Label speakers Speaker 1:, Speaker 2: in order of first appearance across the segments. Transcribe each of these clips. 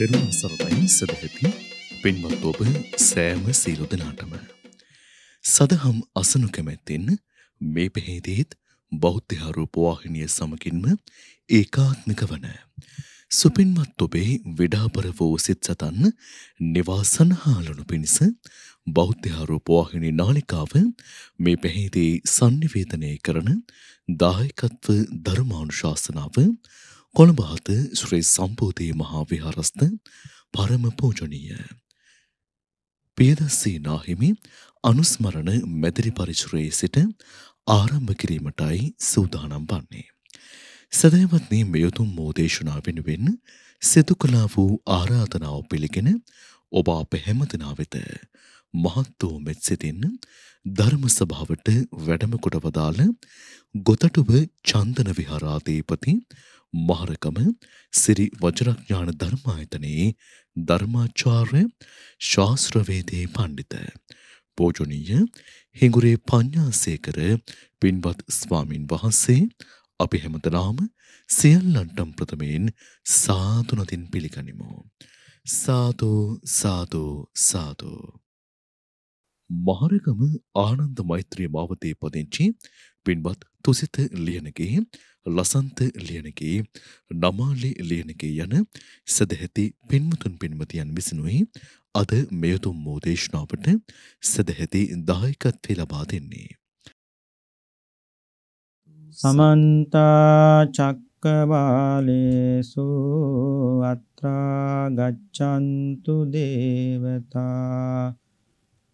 Speaker 1: තෙරුවන් සරණයි සදැහැති පෙන්වත් ඔබ සෑම සීලු දෙනාටම. සදහම් අසනු කැමැත්තෙන් මේ පෙහේදේත් බෞද්ධහාරූපවාහිනිය සමකින්ම ඒකාත්මික වන. සුපින්වත් ඔබේ විඩාපර වූ සිත් සතන්න නිවාසනහාලනු පිණිස බෞද්ධහාරූපවාහිනි නාලිකාව මේ පැහිදේ සංනිවේදනය කරන දායකත්ව ධර්මානුශාසනාව කොළඹ හත ශ්‍රී සම්බෝධය මහා විහාරස්ථ පරම පූජනීය. පියදස්සී නාහිමි අනුස්මරණ මැදිරි පරිසරයේ සිට ආරම්භ කිරීමටයි සූදානම් වන්නේ. සදයවත්නි මෙයුතුම් මෝදේශනා වෙනුවෙන් සිදු කළා වූ ආරාධනාව පිළිගෙන ඔබ අප හැමදෙනා වෙත මහත් වූ මෙත් සිතින් ධර්ම සභාවට වැඩම කොට වදාළ ගොතටුව චන්දන විහාරාධිපති මහරකම සිරි වජරඥාන ධර්මායතනයේ ධර්මාචාර්ය ශාස්ත්‍රවේදේ පණ්ඩිත පෝජනීය හිඟුරේ පඤ්ඤාසේකර පින්වත් ස්වාමින් වහන්සේ අපි හැමදෙනාම සියල්ලන්ටම ප්‍රථමයෙන් සාදු නතින් පිළිගනිමු සාදු සාදු සාදු මහරකම ආනන්ද මෛත්‍රිය මාවතේ පදිංචි පින්වත් තුසිත ලියනගේ ලසන්ත ලියනගේ නමාලි ලියනගේ යන සදැහැති පින්මුතුන් පින්මතියන් විසිනුයි අද මෙයුතුම් වූ දේශනාවට සදැහැති දායකත්වය ලබා දෙන්නේ.
Speaker 2: සමන්තා චක්කවාලේසු අත්‍රා ගච්ඡන්තු දේවතා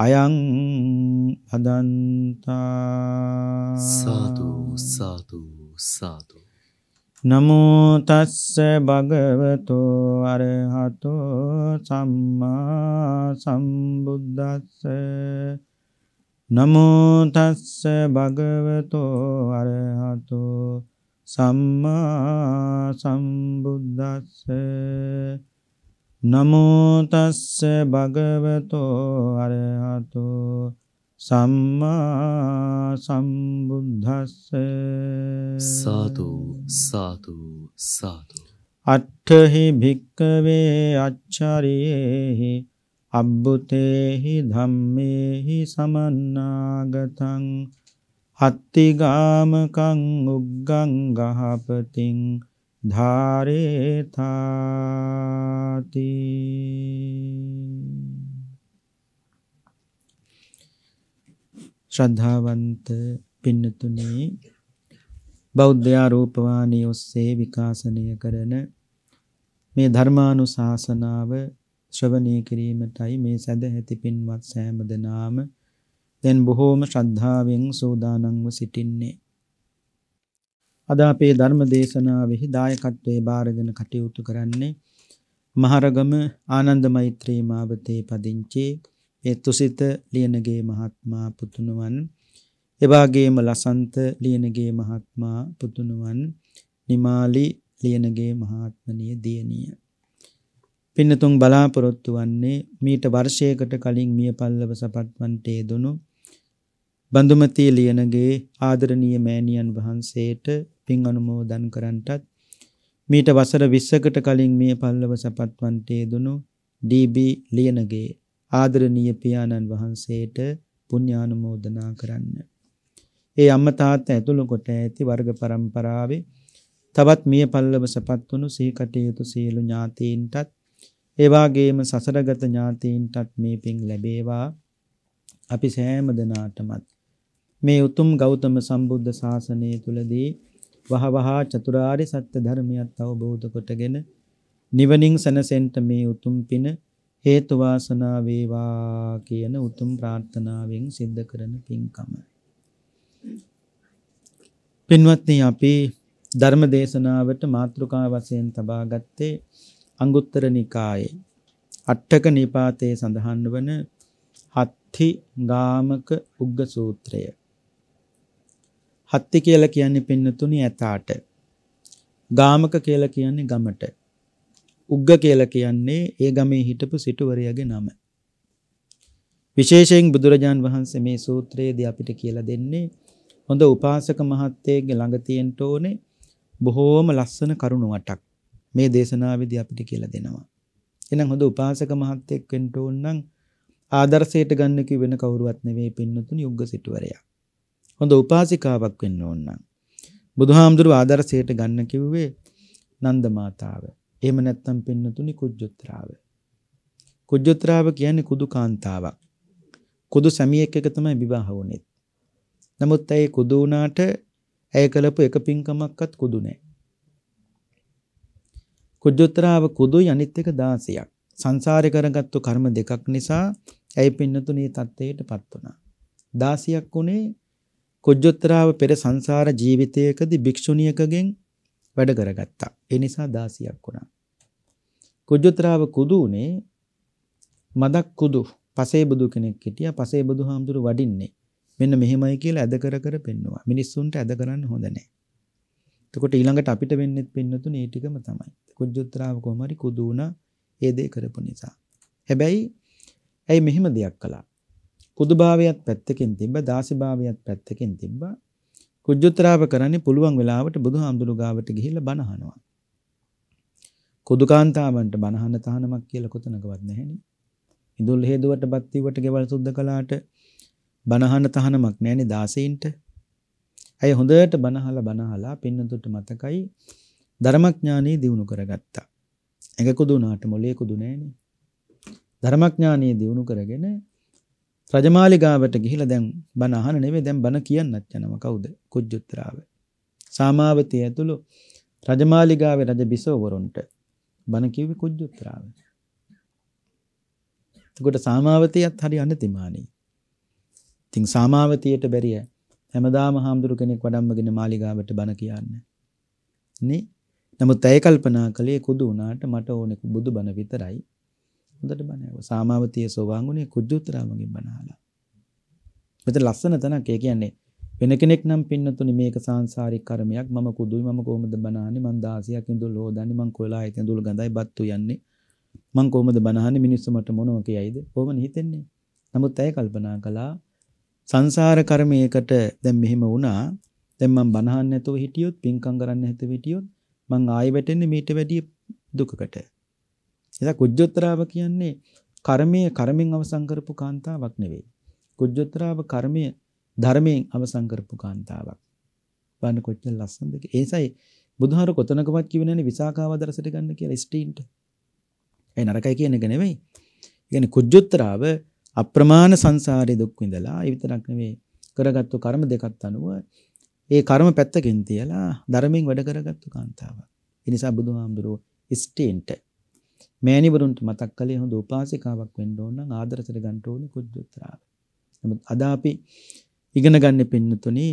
Speaker 2: අයං අදන්තා සාතු
Speaker 1: සාතු සාතු
Speaker 2: නමෝ තස්ස භගවතු අරහතෝ සම්මා සම්බුද්දස්ස නමෝ තස්ස භගවතු අරහතෝ සම්මා සම්බුද්දස්ස නමෝතස්ස භගවතෝ අරහතෝ සම්මා සම්බුද්ධස්ස සාතු
Speaker 1: සාතු සාතු
Speaker 2: අට්ඨහි භික්කවේ අච්චරියේහි අබ්බුතේහි ධම්මේහි සමන්නාගතං හත්තිගාමකං උග්ගං ගහපතිං ධාරේතාති ශ්‍රද්ධාවන්ත පින්නතුනේ බෞද්ධ ආරෝපවාණී ඔස්සේ විකාශනය කරන මේ ධර්මානුශාසනාව ශ්‍රවණය කිරීමටයි මේ සදැහැති පින්වත් සෑම දෙනාම දැන් බොහෝම ශ්‍රද්ධාවෙන් සෝදානම්ව සිටින්නේ අද අපේ ධර්ම දේශනාවෙහි දායකත්වයේ බාරගෙන කටයුතු කරන්නේ මහරගම ආනන්ද මෛත්‍රී මාවතේ පදිංචි එතුසිත ලියනගේ මහත්මා පුතුණුවන් එවාගේම ලසන්ත ලියනගේ මහත්මා පුතුණුවන් නිමාලි ලියනගේ මහත්මනිය දියණිය පින්නතුන් බලාපොරොත්තු වන්නේ මීට වර්ෂයකට කලින් මිය පල්ලව සපත්වන්ටේ දුණු බඳුමති ලියනගේ ආදරණීය මෑණියන් වහන්සේට පින් අනුමෝදන් කරන්ටත් මීට වසර 20කට කලින් මේ පල්ලව සපත්වන්ටේ දුණු ඩී.බී. ලියනගේ ආදරණීය පියාණන් වහන්සේට පුණ්‍යානුමෝදනා කරන්න. ඒ අම්මා තාත්තා ඇතුළු කොට ඇති වර්ග પરම්පරාවේ තවත් මිය පල්ලව සපත් වුණු සිහි කටයුතු සියලු ඥාතීන්ටත් ඒ වාගේම සසරගත ඥාතීන්ටත් මේ පින් ලැබේවා. අපි සෑම දිනාටමත් මේ උතුම් ගෞතම සම්බුද්ධ ශාසනය තුලදී වහවහා චතුරාර්ය සත්‍ය ධර්මියත් අවබෝධ කොටගෙන නිවනින් සැනසෙන්ට මේ උතුම් පින හේතු වාසනා වේවා කියන උතුම් ප්‍රාර්ථනාවෙන් සිද්ධ කරන පින්කම. පින්වත්නි අපි ධර්ම දේශනාවට මාතෘකා වශයෙන් තබා ගත්තේ අංගුත්තර නිකායේ අට්ඨක නිපාතයේ සඳහන් වන හත්ති ගාමක උග්ග සූත්‍රය. හත්ති කියලා කියන්නේ පින්නතුනි ඇතාට. ගාමක කියලා කියන්නේ ගමට. උග්ග කියලා කියන්නේ ඒ ගමේ හිටපු සිටුවරයාගේ නම. විශේෂයෙන් බුදුරජාන් වහන්සේ මේ සූත්‍රයේදී අපිට කියලා දෙන්නේ හොඳ උපාසක මහත්තයෙක්ගේ ළඟ තියෙන්න ඕනේ බොහෝම ලස්සන කරුණු වටක්. මේ දේශනාවේදී අපිට කියලා දෙනවා. එහෙනම් හොඳ උපාසක මහත්තයෙක් වෙන්න ඕන නම් ආදර්ශයට ගන්න කිව් වෙන කවුරුවත් නෙවෙයි පින්නතුනි උග්ග සිටුවරයා. හොඳ උපාසිකාවක් වෙන්න ඕන නම් බුදුහාමුදුරුව ආදර්ශයට ගන්න කිව්වේ නන්ද මාතාව. එහෙම නැත්නම් පින්නතුනි කුජ්ජොත්‍රාව. කුජ්ජොත්‍රාව කියන්නේ කුදු කාන්තාවක්. කුදු සැමියෙක් එක තමයි විවාහ වුනේ. නමුත් ඇයි කුදු වුණාට ඇය කළපු එක පින්කමක්වත් කුදු නැහැ. කුජ්ජොත්‍රාව කුදුයි අනිත් එක 16ක්. සංසාරේ කරගත්තු කර්ම දෙකක් නිසා ඇයි පින්නතුනි තත්ත්වයටපත් වුණා. 16ක් උනේ කොජ්ජොත්තරාව පෙර සංසාර ජීවිතයකදී භික්ෂුණියකගෙන් වැඩ කරගත්තා. ඒ නිසා 16ක් වුණා. කුජුත්‍රාව කුදු උනේ මදක් කුදු පසේ බුදු කෙනෙක් හිටියා. පසේ බුදුහාමුදුරු වඩින්නේ. මෙන්න මෙහෙමයි කියලා ඇද කර කර පෙන්නවා. මිනිස්සුන්ට ඇද කරන්න හොඳ නැහැ. එතකොට ඊළඟට අපිට වෙන්නෙත් පින්නතුනේ ඒ ටිකම තමයි. කුජුත්‍රාව කොහොම හරි කුදු වුණා ඒ දේ කරපු නිසා. හැබැයි ඇයි මෙහෙම දෙයක් කළා? කුදුභාවයත් පැත්තකින් තිබ්බ දාසිභාවයත් පැත්තකින් තිබ්බා කුජ්ජුත්‍රාව කරන්නේ පුළුවන් වෙලාවට බුදුහාමුදුරු ගාවට ගිහිල්ලා බණ අහනවා කුදුකාන්තාවන්ට බණ අහන තහනමක් කියලා කොතනකවත් නැහෙනේ ඉඳුල් හේදුවට බත්තිවට ගෙවල් සුද්ධ කළාට බණ අහන තහනමක් නැහෙනේ දාසීන්ට අය හොඳට බණ අහලා බණ අහලා පින්නතුට මතකයි ධර්මඥානෙ දිනු කරගත්තා එක කුදුනාට මොලේ කුදු නැහෙනේ ධර්මඥානෙ දිනු කරගෙන රජමාලිගාවට ගිහිල දැන් බනහන නෙවේ දැන් බන කියන්නත් යනම කවුද කුජ්ජුත්තරාව. සාමාවතය ඇතුළු රජමාලිගාවේ රජ බිසෝවරුන්ට බනකිවි කුජ්ජුත්තරාව. තකොට සාමාවතයත් හරි අන්න තිමානී. තිං සාමාවතයට බැරිය හැමදාම හාමුදුරු කෙනෙක් වඩම්මගෙන මාලිගාවට බණ කියන්න. නේ නමුත් ඇය කල්පනා කළේ කුදු වනාට මට ඕනෙකු බුදු බණ විතරයි හොඳට බණ ඇහුවා. සාමාවතිය සෝවාන්ුණේ කුජුත්තරාමගෙන් බණ අහලා. මෙතන ලස්සන තැනක් ඒ කියන්නේ වෙන කෙනෙක් නම් පින්නතුනි මේක සාංශාරික කර්මයක්. මම කුදුයි මම කොහොමද බණ අහන්නේ? මං 16ක් ඉඳුල් හොදන්නේ. මං කොලා හිත ඉඳුල් ගඳයි බත්තු යන්නේ. මං කොහොමද බණ අහන්නේ? මිනිස්සු මට මොනව කියයිද? කොහොමද හිතෙන්නේ? නමුත් ඇය කල්පනා කළා සංසාර කර්මයකට දැන් මෙහෙම වුණා. දැන් මං බණ අහන්නේ නැතුව හිටියොත්, පින්කම් කරන්නේ නැතුව හිටියොත් මං ආයෙ වැටෙන්නේ මීට වැඩිය දුකකට. එතකොට කුජ්ජොත්‍රාව කියන්නේ කර්මය කර්මෙන් අවසන් කරපු කාන්තාවක් නෙවෙයි. කුජ්ජොත්‍රාව කර්මය ධර්මයෙන් අවසන් කරපු කාන්තාවක්. බලන්න කොච්චර ලස්සනද කියලා. ඒසයි බුදුහාර කොතනකවත් කිව්වනේ විසාකාව දරසට ගන්න කියලා ස්ටීන්ට. ඒ නරකයි කියන එක නෙවෙයි. කියන්නේ කුජ්ජොත්‍රාව අප්‍රමාණ සංසාරේ දුක් විඳලා ඒ විතරක් නෙවෙයි කරගත්තු කර්ම දෙකත් අනුව ඒ කර්ම පැත්තකින් තියලා ධර්මයෙන් වැඩ කරගත්තු කාන්තාවක්. ඒ නිසා බුදුහාමුදුරුවෝ ස්ටීන්ට මෑණිවරුන්ට මතක් කළේ හොඳ උපාසිකාවක් වෙන්න ඕන නම් ආදර සරගන්න ඕනේ කුජ්ජුත්‍රාව. නමුත් අද අපි ඉගෙන ගන්න පින්නතුනි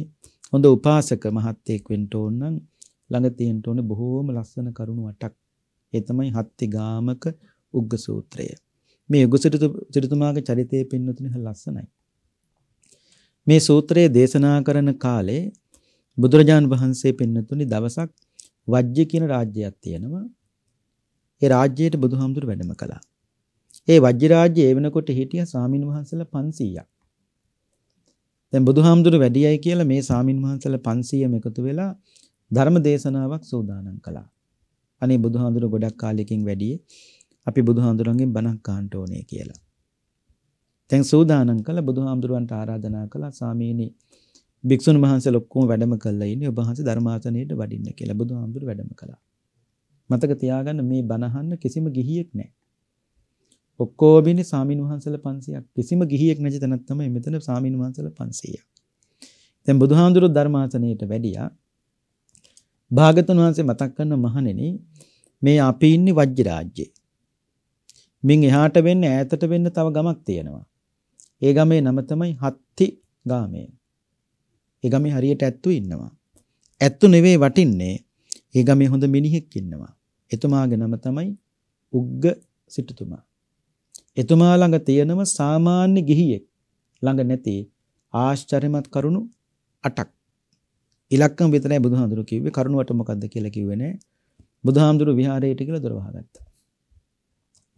Speaker 2: හොඳ උපාසක මහත්තයෙක් වෙන්න ඕන නම් ළඟ තියෙන්න ඕනේ බොහෝම ලස්සන කරුණු අටක්. ඒ තමයි හත්ති ගාමක උග්ග සූත්‍රය. මේ උග්ග සිටුතුමාගේ චරිතය පින්නතුනි ලස්සනයි. මේ සූත්‍රයේ දේශනා කරන කාලේ බුදුරජාන් වහන්සේ පින්නතුනි දවසක් වජ්ජ කියන රාජ්‍යයක් තියෙනවා. ඒ රාජ්‍යයට බුදුහාමුදුර වැඩම කළා. ඒ වජ්ජිරාජ්‍ය ඒ වෙනකොට හිටිය සාමින් වහන්සේලා 500ක්. දැන් බුදුහාමුදුර වැඩියයි කියලා මේ සාමින් වහන්සේලා 500ම එකතු වෙලා ධර්ම දේශනාවක් සූදානම් කළා. අනේ බුදුහාඳුර ගොඩක් කාලෙකින් වැඩිය අපි බුදුහාඳුරන්ගෙන් බණක් කාන්ට ඕනේ කියලා. දැන් සූදානම් කළ බුදුහාමුදුරුවන්ට ආරාධනා කළා සාමීනි භික්ෂුන් වහන්සේලා ඔක්කොම වැඩම කළා ඉන්නේ ඔබ වහන්සේ ධර්මාසනයේට වඩින්න කියලා බුදුහාමුදුරු වැඩම කළා. මතක තියාගන්න මේ බණහන්න කිසිම ගිහියෙක් නැහැ. ඔක්කොබිනේ සාමින් වහන්සේලා 500ක් කිසිම ගිහියෙක් නැති තැනක් තමයි මෙතන සාමින් වහන්සේලා 500ක්. දැන් බුදුහාඳුරු ධර්මාසනයට වැඩියා භාගතුන් වහන්සේ මතක් කරන මහණෙනි මේ අපි ඉන්නේ වජ්ජ රාජ්‍යයේ. මින් එහාට වෙන්න ඈතට වෙන්න තව ගමක් තියෙනවා. ඒ ගමේ නම තමයි හත්ති ගාමය. ඒ ගමේ හරියට ඇත්තු ඉන්නවා. ඇත්තු නෙවෙයි වටින්නේ. ඒ ගමේ හොඳ මිනිහෙක් ඉන්නවා. එතුමාගේ නම තමයි උග්ග සිටුතුමා. එතුමා ළඟ තියෙනම සාමාන්‍ය ගිහියෙක් ළඟ නැති ආශ්චර්යමත් කරුණු 8ක්. ඉලක්කම් විතරයි බුදුහාඳුරු කිව්වේ කරුණුවට මොකද්ද කියලා කිව්වේ නෑ. බුදුහාඳුරු විහාරයට කියලා දොර වහගත්තා.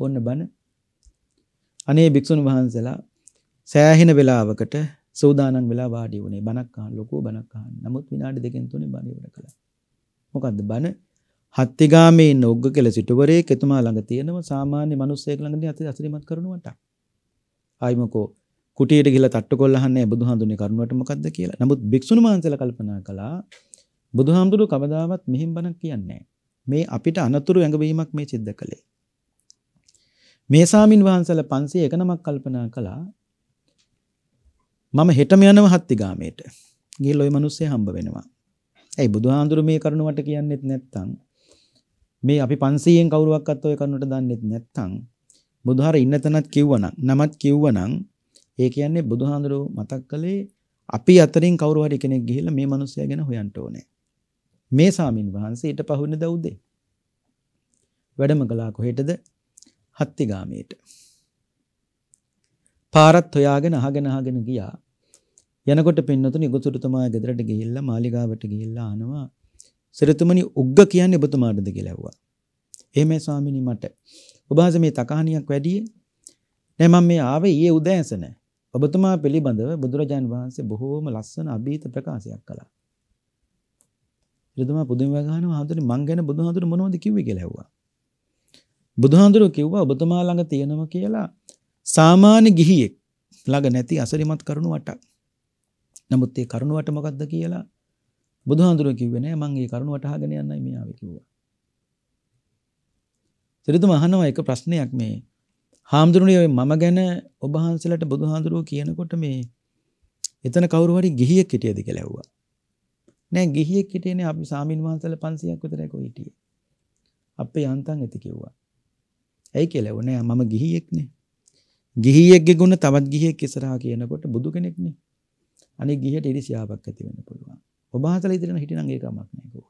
Speaker 2: ඔන්න බණ. අනේ භික්ෂුන් වහන්සේලා සෑහෙන වෙලාවකට සෝදානම් වෙලා වාඩි වුණේ බණක් අහන්න ලොකෝ බණක් අහන්න. නමුත් විනාඩි දෙකෙන් තුනේ බණ ඉවර කළා. මොකද්ද බණ? හත්තිගාමේ ඉන්න උග්ග කෙල සිටුවරයෙක් එතුමා ළඟ තියෙනවා සාමාන්‍ය මිනිස්සෙක් ළඟදී අති අසිරිමත් කරනුවටක්. ආයිමකෝ කුටියට ගිහිල්ලා තට්ටුකොල්ල අහන්නේ බුදුහාඳුනේ කරුණාට මොකද්ද කියලා. නමුත් භික්ෂුණු මහන්සලා කල්පනා කළා බුදුහාමුදුරු කවදාවත් මෙහෙම බණක් කියන්නේ මේ අපිට අනතුරු ඇඟවීමක් මේ සිද්ධ කළේ. මේ සාමින් වහන්සලා 500 එක නමක් කල්පනා කළා මම හෙටම යනවා හත්තිගාමේට. ගිහිල්ලා ওই මිනිස්සේ හම්බ වෙනවා. ඇයි බුදුහාඳුරු මේ කරුණාවට කියන්නේත් නැත්තම් මේ අපි 500න් කවුරුවක්වත් ඔය කරුණට දන්නේ නැත්නම් බුදුහාර ඉන්න තැනත් කිව්වනම් නමත් කිව්වනම් ඒ කියන්නේ බුදුහාඳුරෝ මතක් කළේ අපි අතරින් කවුරු හරි කෙනෙක් ගිහිල්ලා මේ මිනිස්සයා ගැන හොයන්න ඕනේ. මේ සාමින් වහන්සේ ඊට පහුවෙන දවුදේ. වැඩම කළා කොහෙටද? හත්තිගාමේට. පාරත් හොයාගෙන අහගෙන අහගෙන ගියා. යනකොට පින්නතුනි ගුතුරුතුමා ගෙදරට ගිහිල්ලා මාලිගාවට ගිහිල්ලා අහනවා සිරතුමනි උග්ග කියන්නේ ඔබතුමාටද කියලා ඇහුවා. එහෙමයි ස්වාමිනී මට. ඔබ වහන්සේ මේ තකහණියක් වැඩියේ. නෑ මම මේ ආවේ ඊයේ උදෑසන. ඔබතුමා පිළිබඳව බුදුරජාන් වහන්සේ බොහෝම ලස්සන අභීත ප්‍රකාශයක් කළා. සිරතුමා පුදුම වගහනවා හඳුනි මං ගැන බුදුහාඳුර මොනවද කිව්වේ කියලා ඇහුවා. බුදුහාඳුර කිව්වා ඔබතුමා ළඟ තියෙනවා කියලා සාමාන්‍ය ගිහියෙක් ළඟ නැති අසරිමත් කරුණුවටක්. නමුත් ඒ කරුණුවට මොකක්ද කියලා බුදුහාඳුර කිව්වේ නෑ මම ඒ කරුණ වටහාගෙන යන්නයි මේ ආවේ කිව්වා. සිරිතුම අහනවා එක ප්‍රශ්නයක් මේ හාමුදුරනේ මම ගැන ඔබ වහන්සේලාට බුදුහාඳුරෝ කියනකොට මේ එතන කවුරු හරි ගිහියෙක් හිටියද කියලා ඇහුවා. නෑ ගිහියෙක් හිටියේනේ අපි සාමින් වහන්සේලා 500ක් විතරයි කො හිටියේ. අපේ යන්තම් ඇති කිව්වා. ඇයි කියලා ඇහුවා නෑ මම ගිහියෙක්නේ. ගිහියෙක්ගේ ගුණ තවත් ගිහියෙක් ඉස්සරහා කියනකොට බුදු කෙනෙක්නේ. අනේ ගිහියට ඉරිසියාවක් ඇති වෙන්න පුළුවන්. ඔබහසල ඉදිරෙන හිටිනගේ කමක් නයකව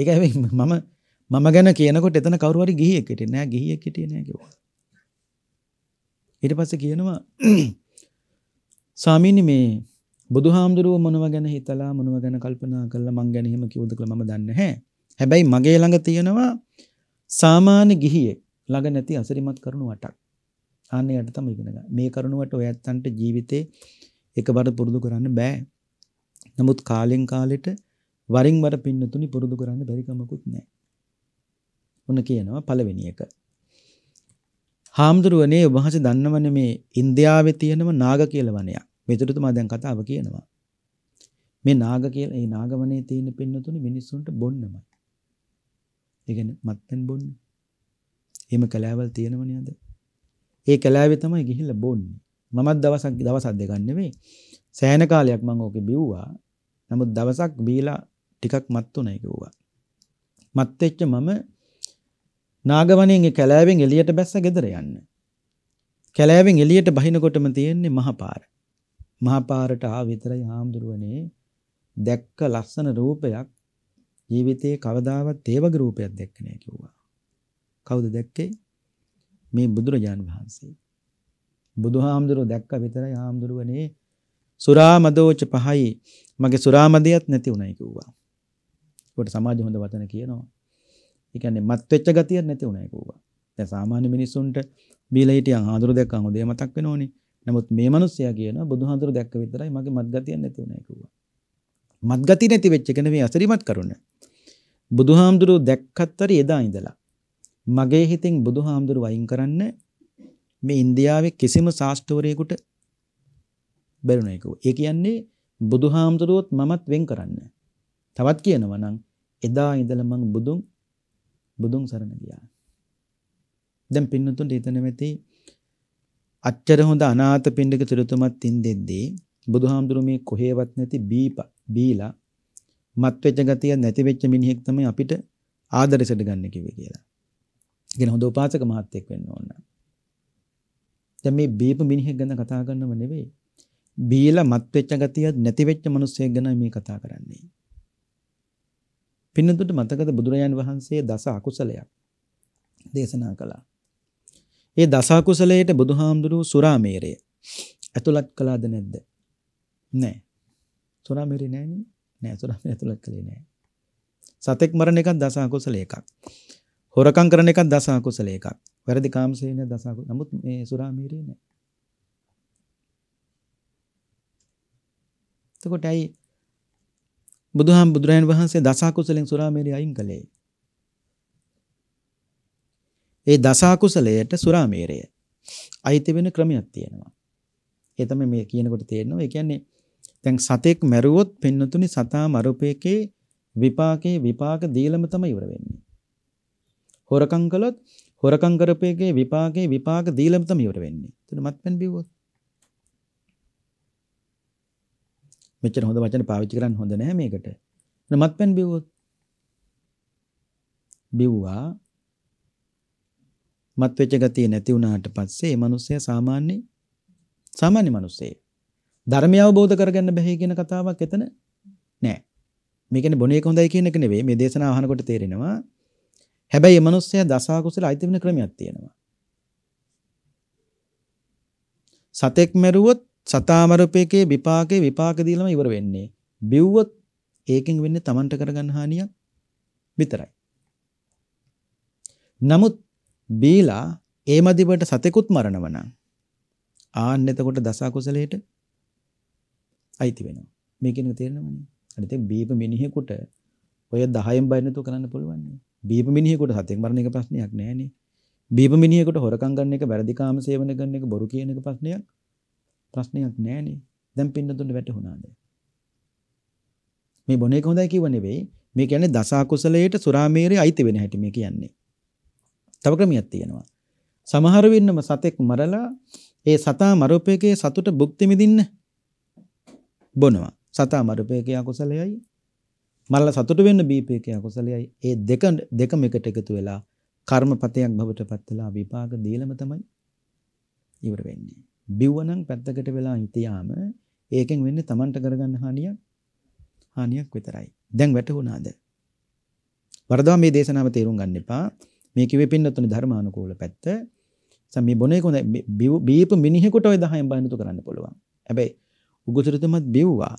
Speaker 2: ඒක ඇ මම මම ගැන කියනකොට එතන කවරුවරි ගිහියකට නෑ ගිහිය කිටියනයකව ඊට පස්ස කියනවා සාමීනි මේ බුදු හාමුදුරුව මොනව ගැන හිතලා මොනව ගැන කල්පනා කරල මං ගැනීම කිවදකළ ම දන්න හැ හැබැයි මගේ ළඟ තියෙනවා සාමාන්‍ය ගිහිය ළඟ නැති අසරිමත් කරනු වටක් ආන්න යට තම ඉගෙනග මේ කරුණුවට ඔයත්තන්ට ජීවිතේ එක බට පුරුදු කරන්න බෑ නමුත් කාලෙන් කාලෙට වරින් වර පින්නතුනි පුරුදු කරන්න බැරි කමකුත් නැහැ. ඔන්න කියනවා පළවෙනි එක. හාමුදුරුවනේ ඔබ වහන්සේ දන්නවනේ මේ ඉන්දියාවේ තියෙනම නාග කියලා වනයක්. මෙතනට මම දැන් කතාව කියනවා. මේ නාග කියලා ඒ නාගවනේ තියෙන පින්නතුනි මිනිස්සුන්ට බොන්නමයි. ඒ කියන්නේ මත්පැන් බොන්න. එහෙම කලාවල් තියෙනවනේ අද. ඒ කලාවේ තමයි ගිහිල්ලා බොන්නේ. මමත් දවසක් දවස් අද ගන්න නෙවෙයි. සෑහෙන කාලයක් මම ඕකේ බිව්වා. නමුත් දවසක් බීලා ටිකක් මත්ුණා කිව්වා. මත් වෙච්ච මම නාගවණයෙන් ඒ කැලෑවෙන් එළියට බැස්ස ගෙදර යන්න. කැලෑවෙන් එළියට බහිනකොටම තියෙන්නේ මහපාර. මහපාරට ආව විතරයි හාමුදුරුවනේ දැක්ක ලස්සන රූපයක් ජීවිතේ කවදාවත් ඒ වගේ රූපයක් දැක්ක නෑ කිව්වා. කවුද දැක්කේ? මේ බුදුරජාන් වහන්සේ. බුදුහාමුදුරුව දැක්ක විතරයි හාමුදුරුවනේ සුරාමදෝච පහයි මගේ සුරාමදයත් නැති උනයි කිව්වා. කොට සමාජ හොඳ වචන කියනවා. එකන්නේ මත් වෙච්ච ගතියක් නැති උනයි කිව්වා. දැන් සාමාන්‍ය මිනිසුන්ට බීලා හිටියන් ආඳුර දැක්කම හොඳේ මතක් වෙනෝනේ. නමුත් මේ මිනිස්සයා කියනවා බුදුහාඳුර දැක්ක විතරයි මගේ මත් ගතියක් නැති උනයි කිව්වා. මත් ගතිය නැති වෙච්ච එක නෙවෙයි අසරිමත් කරුණ. බුදුහාමුදුරුව දැක්කත්තරි එදා ඉඳලා මගේ හිතින් බුදුහාමුදුරුව වයින් කරන්න මේ ඉන්දියාවේ කිසිම ශාස්ත්‍රවරයෙකුට බැරිුණ එක. ඒ කියන්නේ බුදුහාමුදුරුවොත් මමත් වෙන් කරන්න. තවත් කියනවා නම් එදා ඉඳලා මං බුදුන් බුදුන් සරණ ගියා. දැන් පින්නතුන්ට හිතන මෙති අච්චර හොඳ අනාථ පින්ඩක සිරතුමත් තින්දෙද්දී බුදුහාමුදුරුවෝ මේ කොහෙවත් නැති බීප බීලා මත් වෙච්ච ගතිය නැති වෙච්ච මිනිහෙක් තමයි අපිට ආදරෙසට ගන්න කිව්වේ කියලා. ඉතින් හොඳ උපාසක මහත්තයෙක් වෙන්න ඕන. දැන් මේ බීප මිනිහෙක් ගැන කතා කරනව නෙවෙයි. බීලා මත් වෙච්ච ගතියක් නැති වෙච්ච මිනිස්සෙක් ගැන මේ කතා කරන්නේ. පින්නතුන්ට මතකද බුදුරජාන් වහන්සේ දස අකුසලයක් දේශනා කළා. ඒ දස අකුසලයට බුදුහාමුදුරුවෝ සුරාමේරය ඇතුළත් කළාද නැද්ද? නෑ. සුරාමේරය නෑනේ. නෑ සුරාමේරය ඇතුළත් කළේ නෑ. සතෙක් මරණ එකක් දස අකුසල එකක්. හොරකම් කරන එකක් දස අකුසල එකක්. වැරදි කාමසේන දස අකුසල. නමුත් මේ සුරාමේරය නෑ. එතකොට ඇයි බුදුහාම බුදුරජාණන් වහන්සේ දසකුසලෙන් සුරාමේරිය අයින් කළේ? ඒ දසකුසලයට සුරාමේරය අයිති වෙන ක්‍රමයක් තියෙනවා. ඒ තමයි මේ කියනකොට තේරෙනවා. ඒ කියන්නේ දැන් සතෙක් මැරුවොත් පින්නතුනි සතා මරුපේකේ විපාකේ විපාක දීලම තමයි ඉවර වෙන්නේ. හොරකම් කළොත් හොරකම් කරපේකේ විපාකේ විපාක දීලම තමයි ඉවර වෙන්නේ. එතන මත්පැන් බිව්වොත් මෙච්චර හොඳ වචන පාවිච්චි කරන්න හොඳ නැහැ මේකට. මත්පැන් බිව්වොත් බිව්වා මත් වෙච්ච ගතිය නැති වුණාට පස්සේ මේ මිනිස්සයා සාමාන්‍ය සාමාන්‍ය මිනිස්සෙක්. ධර්මය අවබෝධ කරගන්න බැහැ කියන කතාවක් එතන නෑ. මේ කියන්නේ බොන එක හොඳයි කියන එක නෙවෙයි මේ දේශනාව අහනකොට තේරෙනවා. හැබැයි මේ මිනිස්සයා දසාකුසල අයිති වෙන ක්‍රමයක් තියෙනවා. සතෙක් මැරුවොත් සතාමරූපයකේ විපාකේ විපාක දීලම ඉවර වෙන්නේ. බිව්වොත් ඒකෙන් වෙන්නේ Tamanට කරගන්න හානියක් විතරයි. නමුත් බීලා ඒ මදිවට සතෙකුත් මරණව නම් ආන්න එතකොට දස කුසලයට අයිති වෙනවා. මේ කියන තේරෙනවනේ. අනිත් බීප මිනිහෙකුට ඔය 10න් බය නැතුව කරන්න පුළුවන්. බීප මිනිහෙකුට සතෙක් මරණ එක ප්‍රශ්නයක් නෑනේ. බීප මිනිහෙකුට හොරකම් ගන්න එක වැරදි කාම සේවන කරන එක බොරු කියන එක ප්‍රශ්නයක් ප්‍රශ්නයක් නෑනේ. දැන් පින්නතුන්ට වැටහුණාද? මේ බොන එක හොඳයි කිව්ව නෙවෙයි. මේ කියන්නේ දස අකුසලයට සුරාමේරේ අයිති වෙන හැටි මේ කියන්නේ. තව ක්‍රමයක් තියෙනවා. සමහර වෙන්නම සතෙක් මරලා ඒ සතා මරූපයේ සතුට භුක්ති විඳින්න බොනවා. සතා මරූපයේ අකුසලයයි මරලා සතුට වෙන්න බීපයේ අකුසලයයි ඒ දෙක දෙකම එකට එකතු වෙලා කර්මපතයක් බවට පත් වෙලා විපාක දීලම තමයි ඉවර වෙන්නේ. බිව්වනම් පැත්තකට වෙලා හිටියාම ඒකෙන් වෙන්නේ Tamanට කරගන්න හානියක් හානියක් විතරයි. දැන් වැටහුණාද? වරදවා මේ දේශනාව තේරුම් ගන්න එපා. මේ කිව්වේ පින්නතුනි ධර්මානුකූල පැත්ත. සම මේ බොනේ කොහොඳ බීප මිනිහෙකුට ওই 10න් බයිනතු කරන්න පුළුවන්. හැබැයි උගුසුරතුමත් බිව්වා.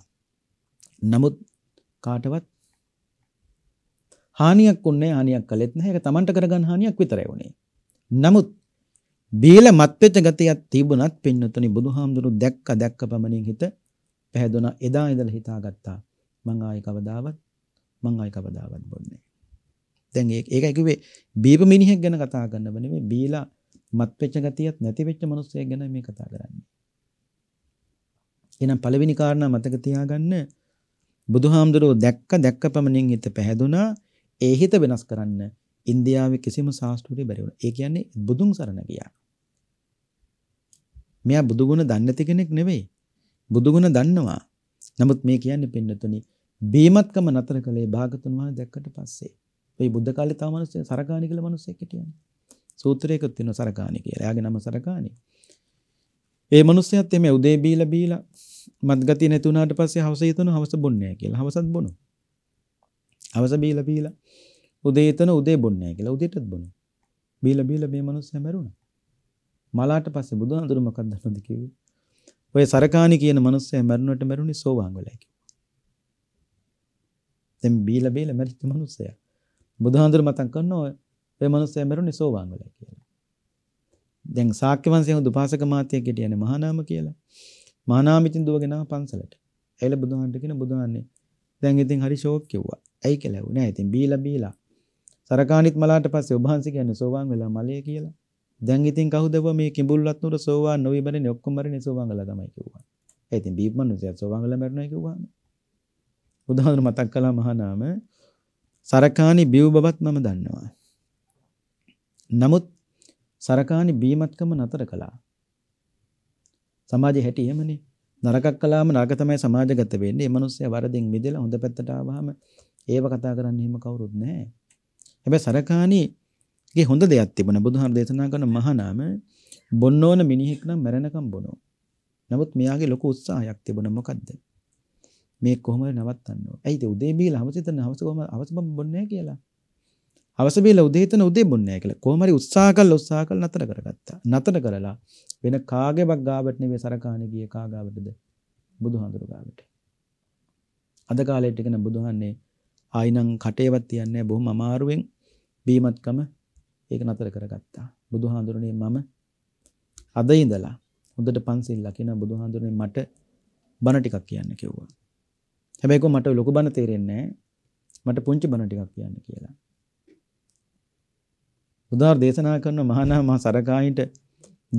Speaker 2: නමුත් කාටවත් හානියක් උන්නේ හානියක් කළෙත් නැහැ. ඒක Tamanට කරගන්න හානියක් විතරයි උනේ. නමුත් බීල මත්වෙච්ච ගතියක් තිබුණත් පින්නතුනි බුදුහාමුදුරු දැක්ක දැක්ක පමණින් හිත පැහැදුනා එදා ඉඳලා හිතාගත්තා මං ආයි කවදාවත් මං ආයි කවදාවත් බොන්නේ දැන් ඒක කිව්වේ බීප මිනිහෙක් ගැන කතා කරන්න නෙමෙයි බීලා මත්වෙච්ච ගතියක් නැති වෙච්ච මිනිස්සෙක් ගැන මේ කතා කරන්නේ එහෙනම් පළවෙනි කාරණා මතක තියාගන්න බුදුහාමුදුරුව දැක්ක දැක්ක පමණින් හිත පැහැදුනා ඒ හිත වෙනස් කරන්න ඉන්දියාවේ කිසිම සාස්ත්‍රීය බැරි වුණා. ඒ කියන්නේ බුදුන් සරණ ගියා. මෙයා බුදුගුණ දන්නේ නැති කෙනෙක් නෙවෙයි. බුදුගුණ දන්නවා. නමුත් මේ කියන්නේ පින්නතුනි බේමත්කම නතර කළේ භාගතුන් වහන්සේ දැක්කට පස්සේ. මේ බුද්ධ කාලේ තව මිනිස්සු සරකාණි කියලා මිනිස්සෙක් හිටියානේ. සූත්‍රයක තියෙන සරකාණි කියලා. එයාගේ නම සරකාණි. ඒ මිනිස්සයත් මේ උදේ බීලා බීලා මත්ගතිය නැති වුණාට පස්සේ හවස හිතන හවස බොන්නේ කියලා. හවසත් බොනවා. හවස බීලා බීලා උදේ හිතන උදේ බොන්නේ කියලා. උදේටත් බොනවා. බීලා බීලා මේ මිනිස්සයා මැරුණා. මලාට පස්සේ බුදුහාඳුර මොකක්ද නොද කිව්වේ? ඔය සරකාණි කියන මිනිස්සයා මරුණට මරුණේ සෝවාන් වෙලා කිව්වා. දැන් බීලා බීලා මරිච්ච මිනිස්සයා. බුදුහාඳුර මතක් කරනවා ඔය මිනිස්සයා මරුණේ සෝවාන් වෙලා කියලා. දැන් ශාක්‍ය වංශයේ උපාසක මාත්‍යෙක් හිටියනේ මහානාම කියලා. මහානාමිතින් දුවගෙන ආව පන්සලට. ඇවිල්ලා බුදුහාන්ට කියන බුදුහාන්නේ දැන් ඉතින් හරි ෂෝක් කිව්වා. ඇයි කියලා වුණා. ඉතින් බීලා බීලා සරකාණිත් මලාට පස්සේ ඔබ වහන්සේ කියන්නේ සෝවාන් වෙලා මලයේ කියලා. දැන් ඉතින් කවුද මේ කිඹුල්වත් නුර සෝවාන් නොවි මරන්නේ ඔක්කොම මරන්නේ සෝවාන්ගලා තමයි කිව්වා. ඒ ඉතින් බීප් මනුස්සයා සෝවාන්ගලා මරනවා කිව්වා. උදාහරණ මතක් කළා මහානාම සරකාණි බිව් බවත් මම දන්නවා. නමුත් සරකාණි බීමත්කම නතර කළා. සමාජයේ හැටි එහෙමනේ. නරකක් කළාම නරක තමයි සමාජගත වෙන්නේ. මේ මිනිස්සයා වරදින් මිදෙලා හොඳ පැත්තට ආවහම ඒව කතා කරන්න හිම කවුරුත් නැහැ. හැබැයි සරකාණි ඒ හොඳ දෙයක් තිබුණ බුදුහාර දේශනා කරන මහානාම බොන්නෝන මිනිහෙක් නම් මැරෙනකම් බොනෝ. නමුත් මෙයාගේ ලොකු උත්සාහයක් තිබුණ මොකද්ද? මේ කොහොමද නවත්තන්න ඕන? ඇයිද උදේ බීලා හවස හිටන හවස කොහම හවස බම් බොන්නේ කියලා. හවස බීලා උදේ හිටන උදේ බොන්නේ කියලා. කොහොම හරි උත්සාහ කළා උත්සාහ කළා නතර කරගත්තා. නතර කරලා වෙන කාගේවත් ගාවට නෙවෙයි සරකාණේ ගියේ කාගාවටද? බුදුහාඳුර ගාවට. අද කාලේට කියන බුදුහන්නේ ආයිනම් කටේවත් තියන්නේ බොහොම අමාරුවෙන් බීමත්කම ඒක නතර කරගත්තා. බුදුහාඳුරනේ මම අද ඉඳලා හොඳට පන්සිල් ලකින බුදුහාඳුරනේ මට බණ ටිකක් කියන්න කිව්වා. හැබැයි මට ලොකු බණ තේරෙන්නේ මට පුංචි බණ ටිකක් කියන්න කියලා. බුදුහාර දේශනා කරන මහානා මහ සරකාහිට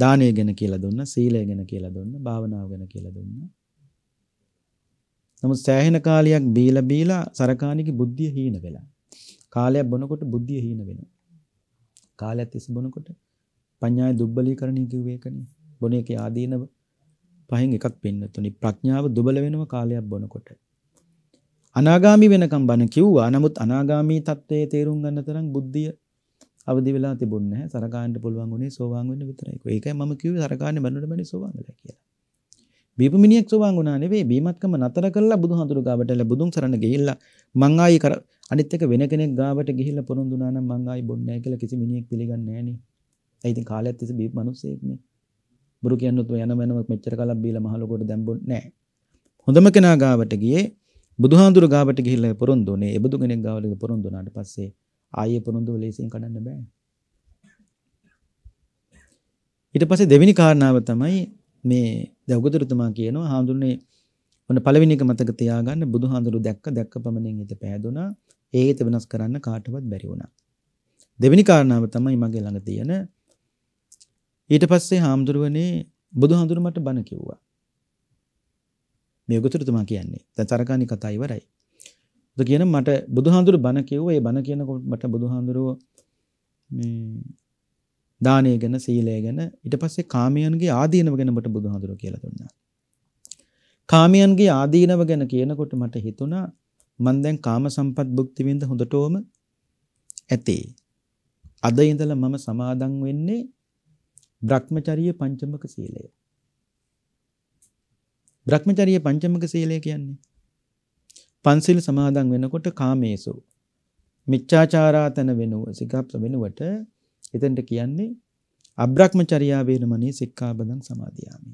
Speaker 2: දානය ගැන කියලා දුන්න, සීලය ගැන කියලා දුන්න, භාවනාව ගැන කියලා දුන්න. නමුත් සෑහෙන කාලයක් බීලා බීලා සරකාණිගේ බුද්ධිය හීන වෙලා. කාලයක් බොනකොට බුද්ධිය හීන වෙනවා. කාලයක් තිස්සේ බොනකොට පඤ්ඤාය දුබ්බලීකරණය කිව්වේ ඒකනේ. බොන එකේ ආදීනව පහෙන් එකක් පින්නතුනි ප්‍රඥාව දුබල වෙනව කාලයක් බොනකොට. අනාගාමි වෙනකම් බණ කිව්වා. නමුත් අනාගාමී තත්ත්වයේ තේරුම් ගන්න තරම් බුද්ධිය අවදි වෙලා තිබුණේ නැහැ. සරකාන්න පුළුවන් උනේ සෝවාන් වෙන්න විතරයි. ඒකයි මම කිව්වේ සරකාන්නේ බණුට බණි සෝවාන් වෙලා කියලා. බීපමිනියක් සෝවාන් වුණා නෙවෙයි බීමත්කම නතර කරලා බුදුහාඳුරු ගාවට ලැබුදුන් සරණ ගිහිල්ලා මං ආයි කර අනිත් එක වෙන කෙනෙක් ගාවට ගිහිල්ලා පොරොන්දු වුණා නම් මං ආයි බොන්නේ නැහැ කියලා කිසි මිනිහෙක් පිළිගන්නේ නැහනේ. ඒ ඉතින් කාලයක් තිස්සේ බීප මිනිස්සෙක්නේ. බුරු කියනොත් යන වෙනම මෙච්චර කාලක් බීලා මහලොකට දැම්බුන්නේ නැහැ. හොඳම කෙනා ගාවට ගියේ බුදුහාඳුරු ගාවට ගිහිල්ලා පොරොන්දු වුණේ. ඒ බුදු කෙනෙක් ගාවට පොරොන්දු වුණාට පස්සේ ආයේ පොරොන්දු වෙලෙසින් කඩන්න බෑ. ඊට පස්සේ දෙවෙනි කාරණාව තමයි මේ දැවගතුරතුමා කියනවා හාමුදුරනේ ඔන්න පළවෙනි එක මතක තියාගන්න බුදුහාඳුරු දැක්ක දැක්ක පමණින් හිත පෑදුනා ඒ හිත වෙනස් කරන්න කාටවත් බැරි වුණා දෙවෙනි කාරණාව තමයි මගේ ළඟ තියෙන ඊට පස්සේ හාමුදුරුවනේ බුදුහාඳුරු මට බණ කිව්වා මේ උගතුරතුමා කියන්නේ දැන් තරකානි කතා ඉවරයි බුදු කියන මට බුදුහාඳුරු බණ කිව්වා ඒ බණ කියනකොට මට බුදුහාඳුරුව මේ දානය ගැන සීලය ගැන ඊට පස්සේ කාමයන්ගේ ආදීනව ගැන මට බුදුහාඳුර කියලා දුන්නා. කාමයන්ගේ ආදීනව ගැන කියනකොට මට හිතුණා මම දැන් කාම සම්පත් භුක්ති විඳ හොඳටම ඇති. අද ඉඳලා මම සමාදන් වෙන්නේ Brahmacharya පංචමක සීලය. Brahmacharya පංචමක සීලය කියන්නේ පන්සිල් සමාදන් වෙනකොට කාමේසු මිච්ඡාචාරාතන වෙනුව සිකප්ප වෙනුවට එතෙන්ට කියන්නේ අබ්‍රහ්මචර්යා වේරමණී සික්ඛාපදං සමාදියාමි.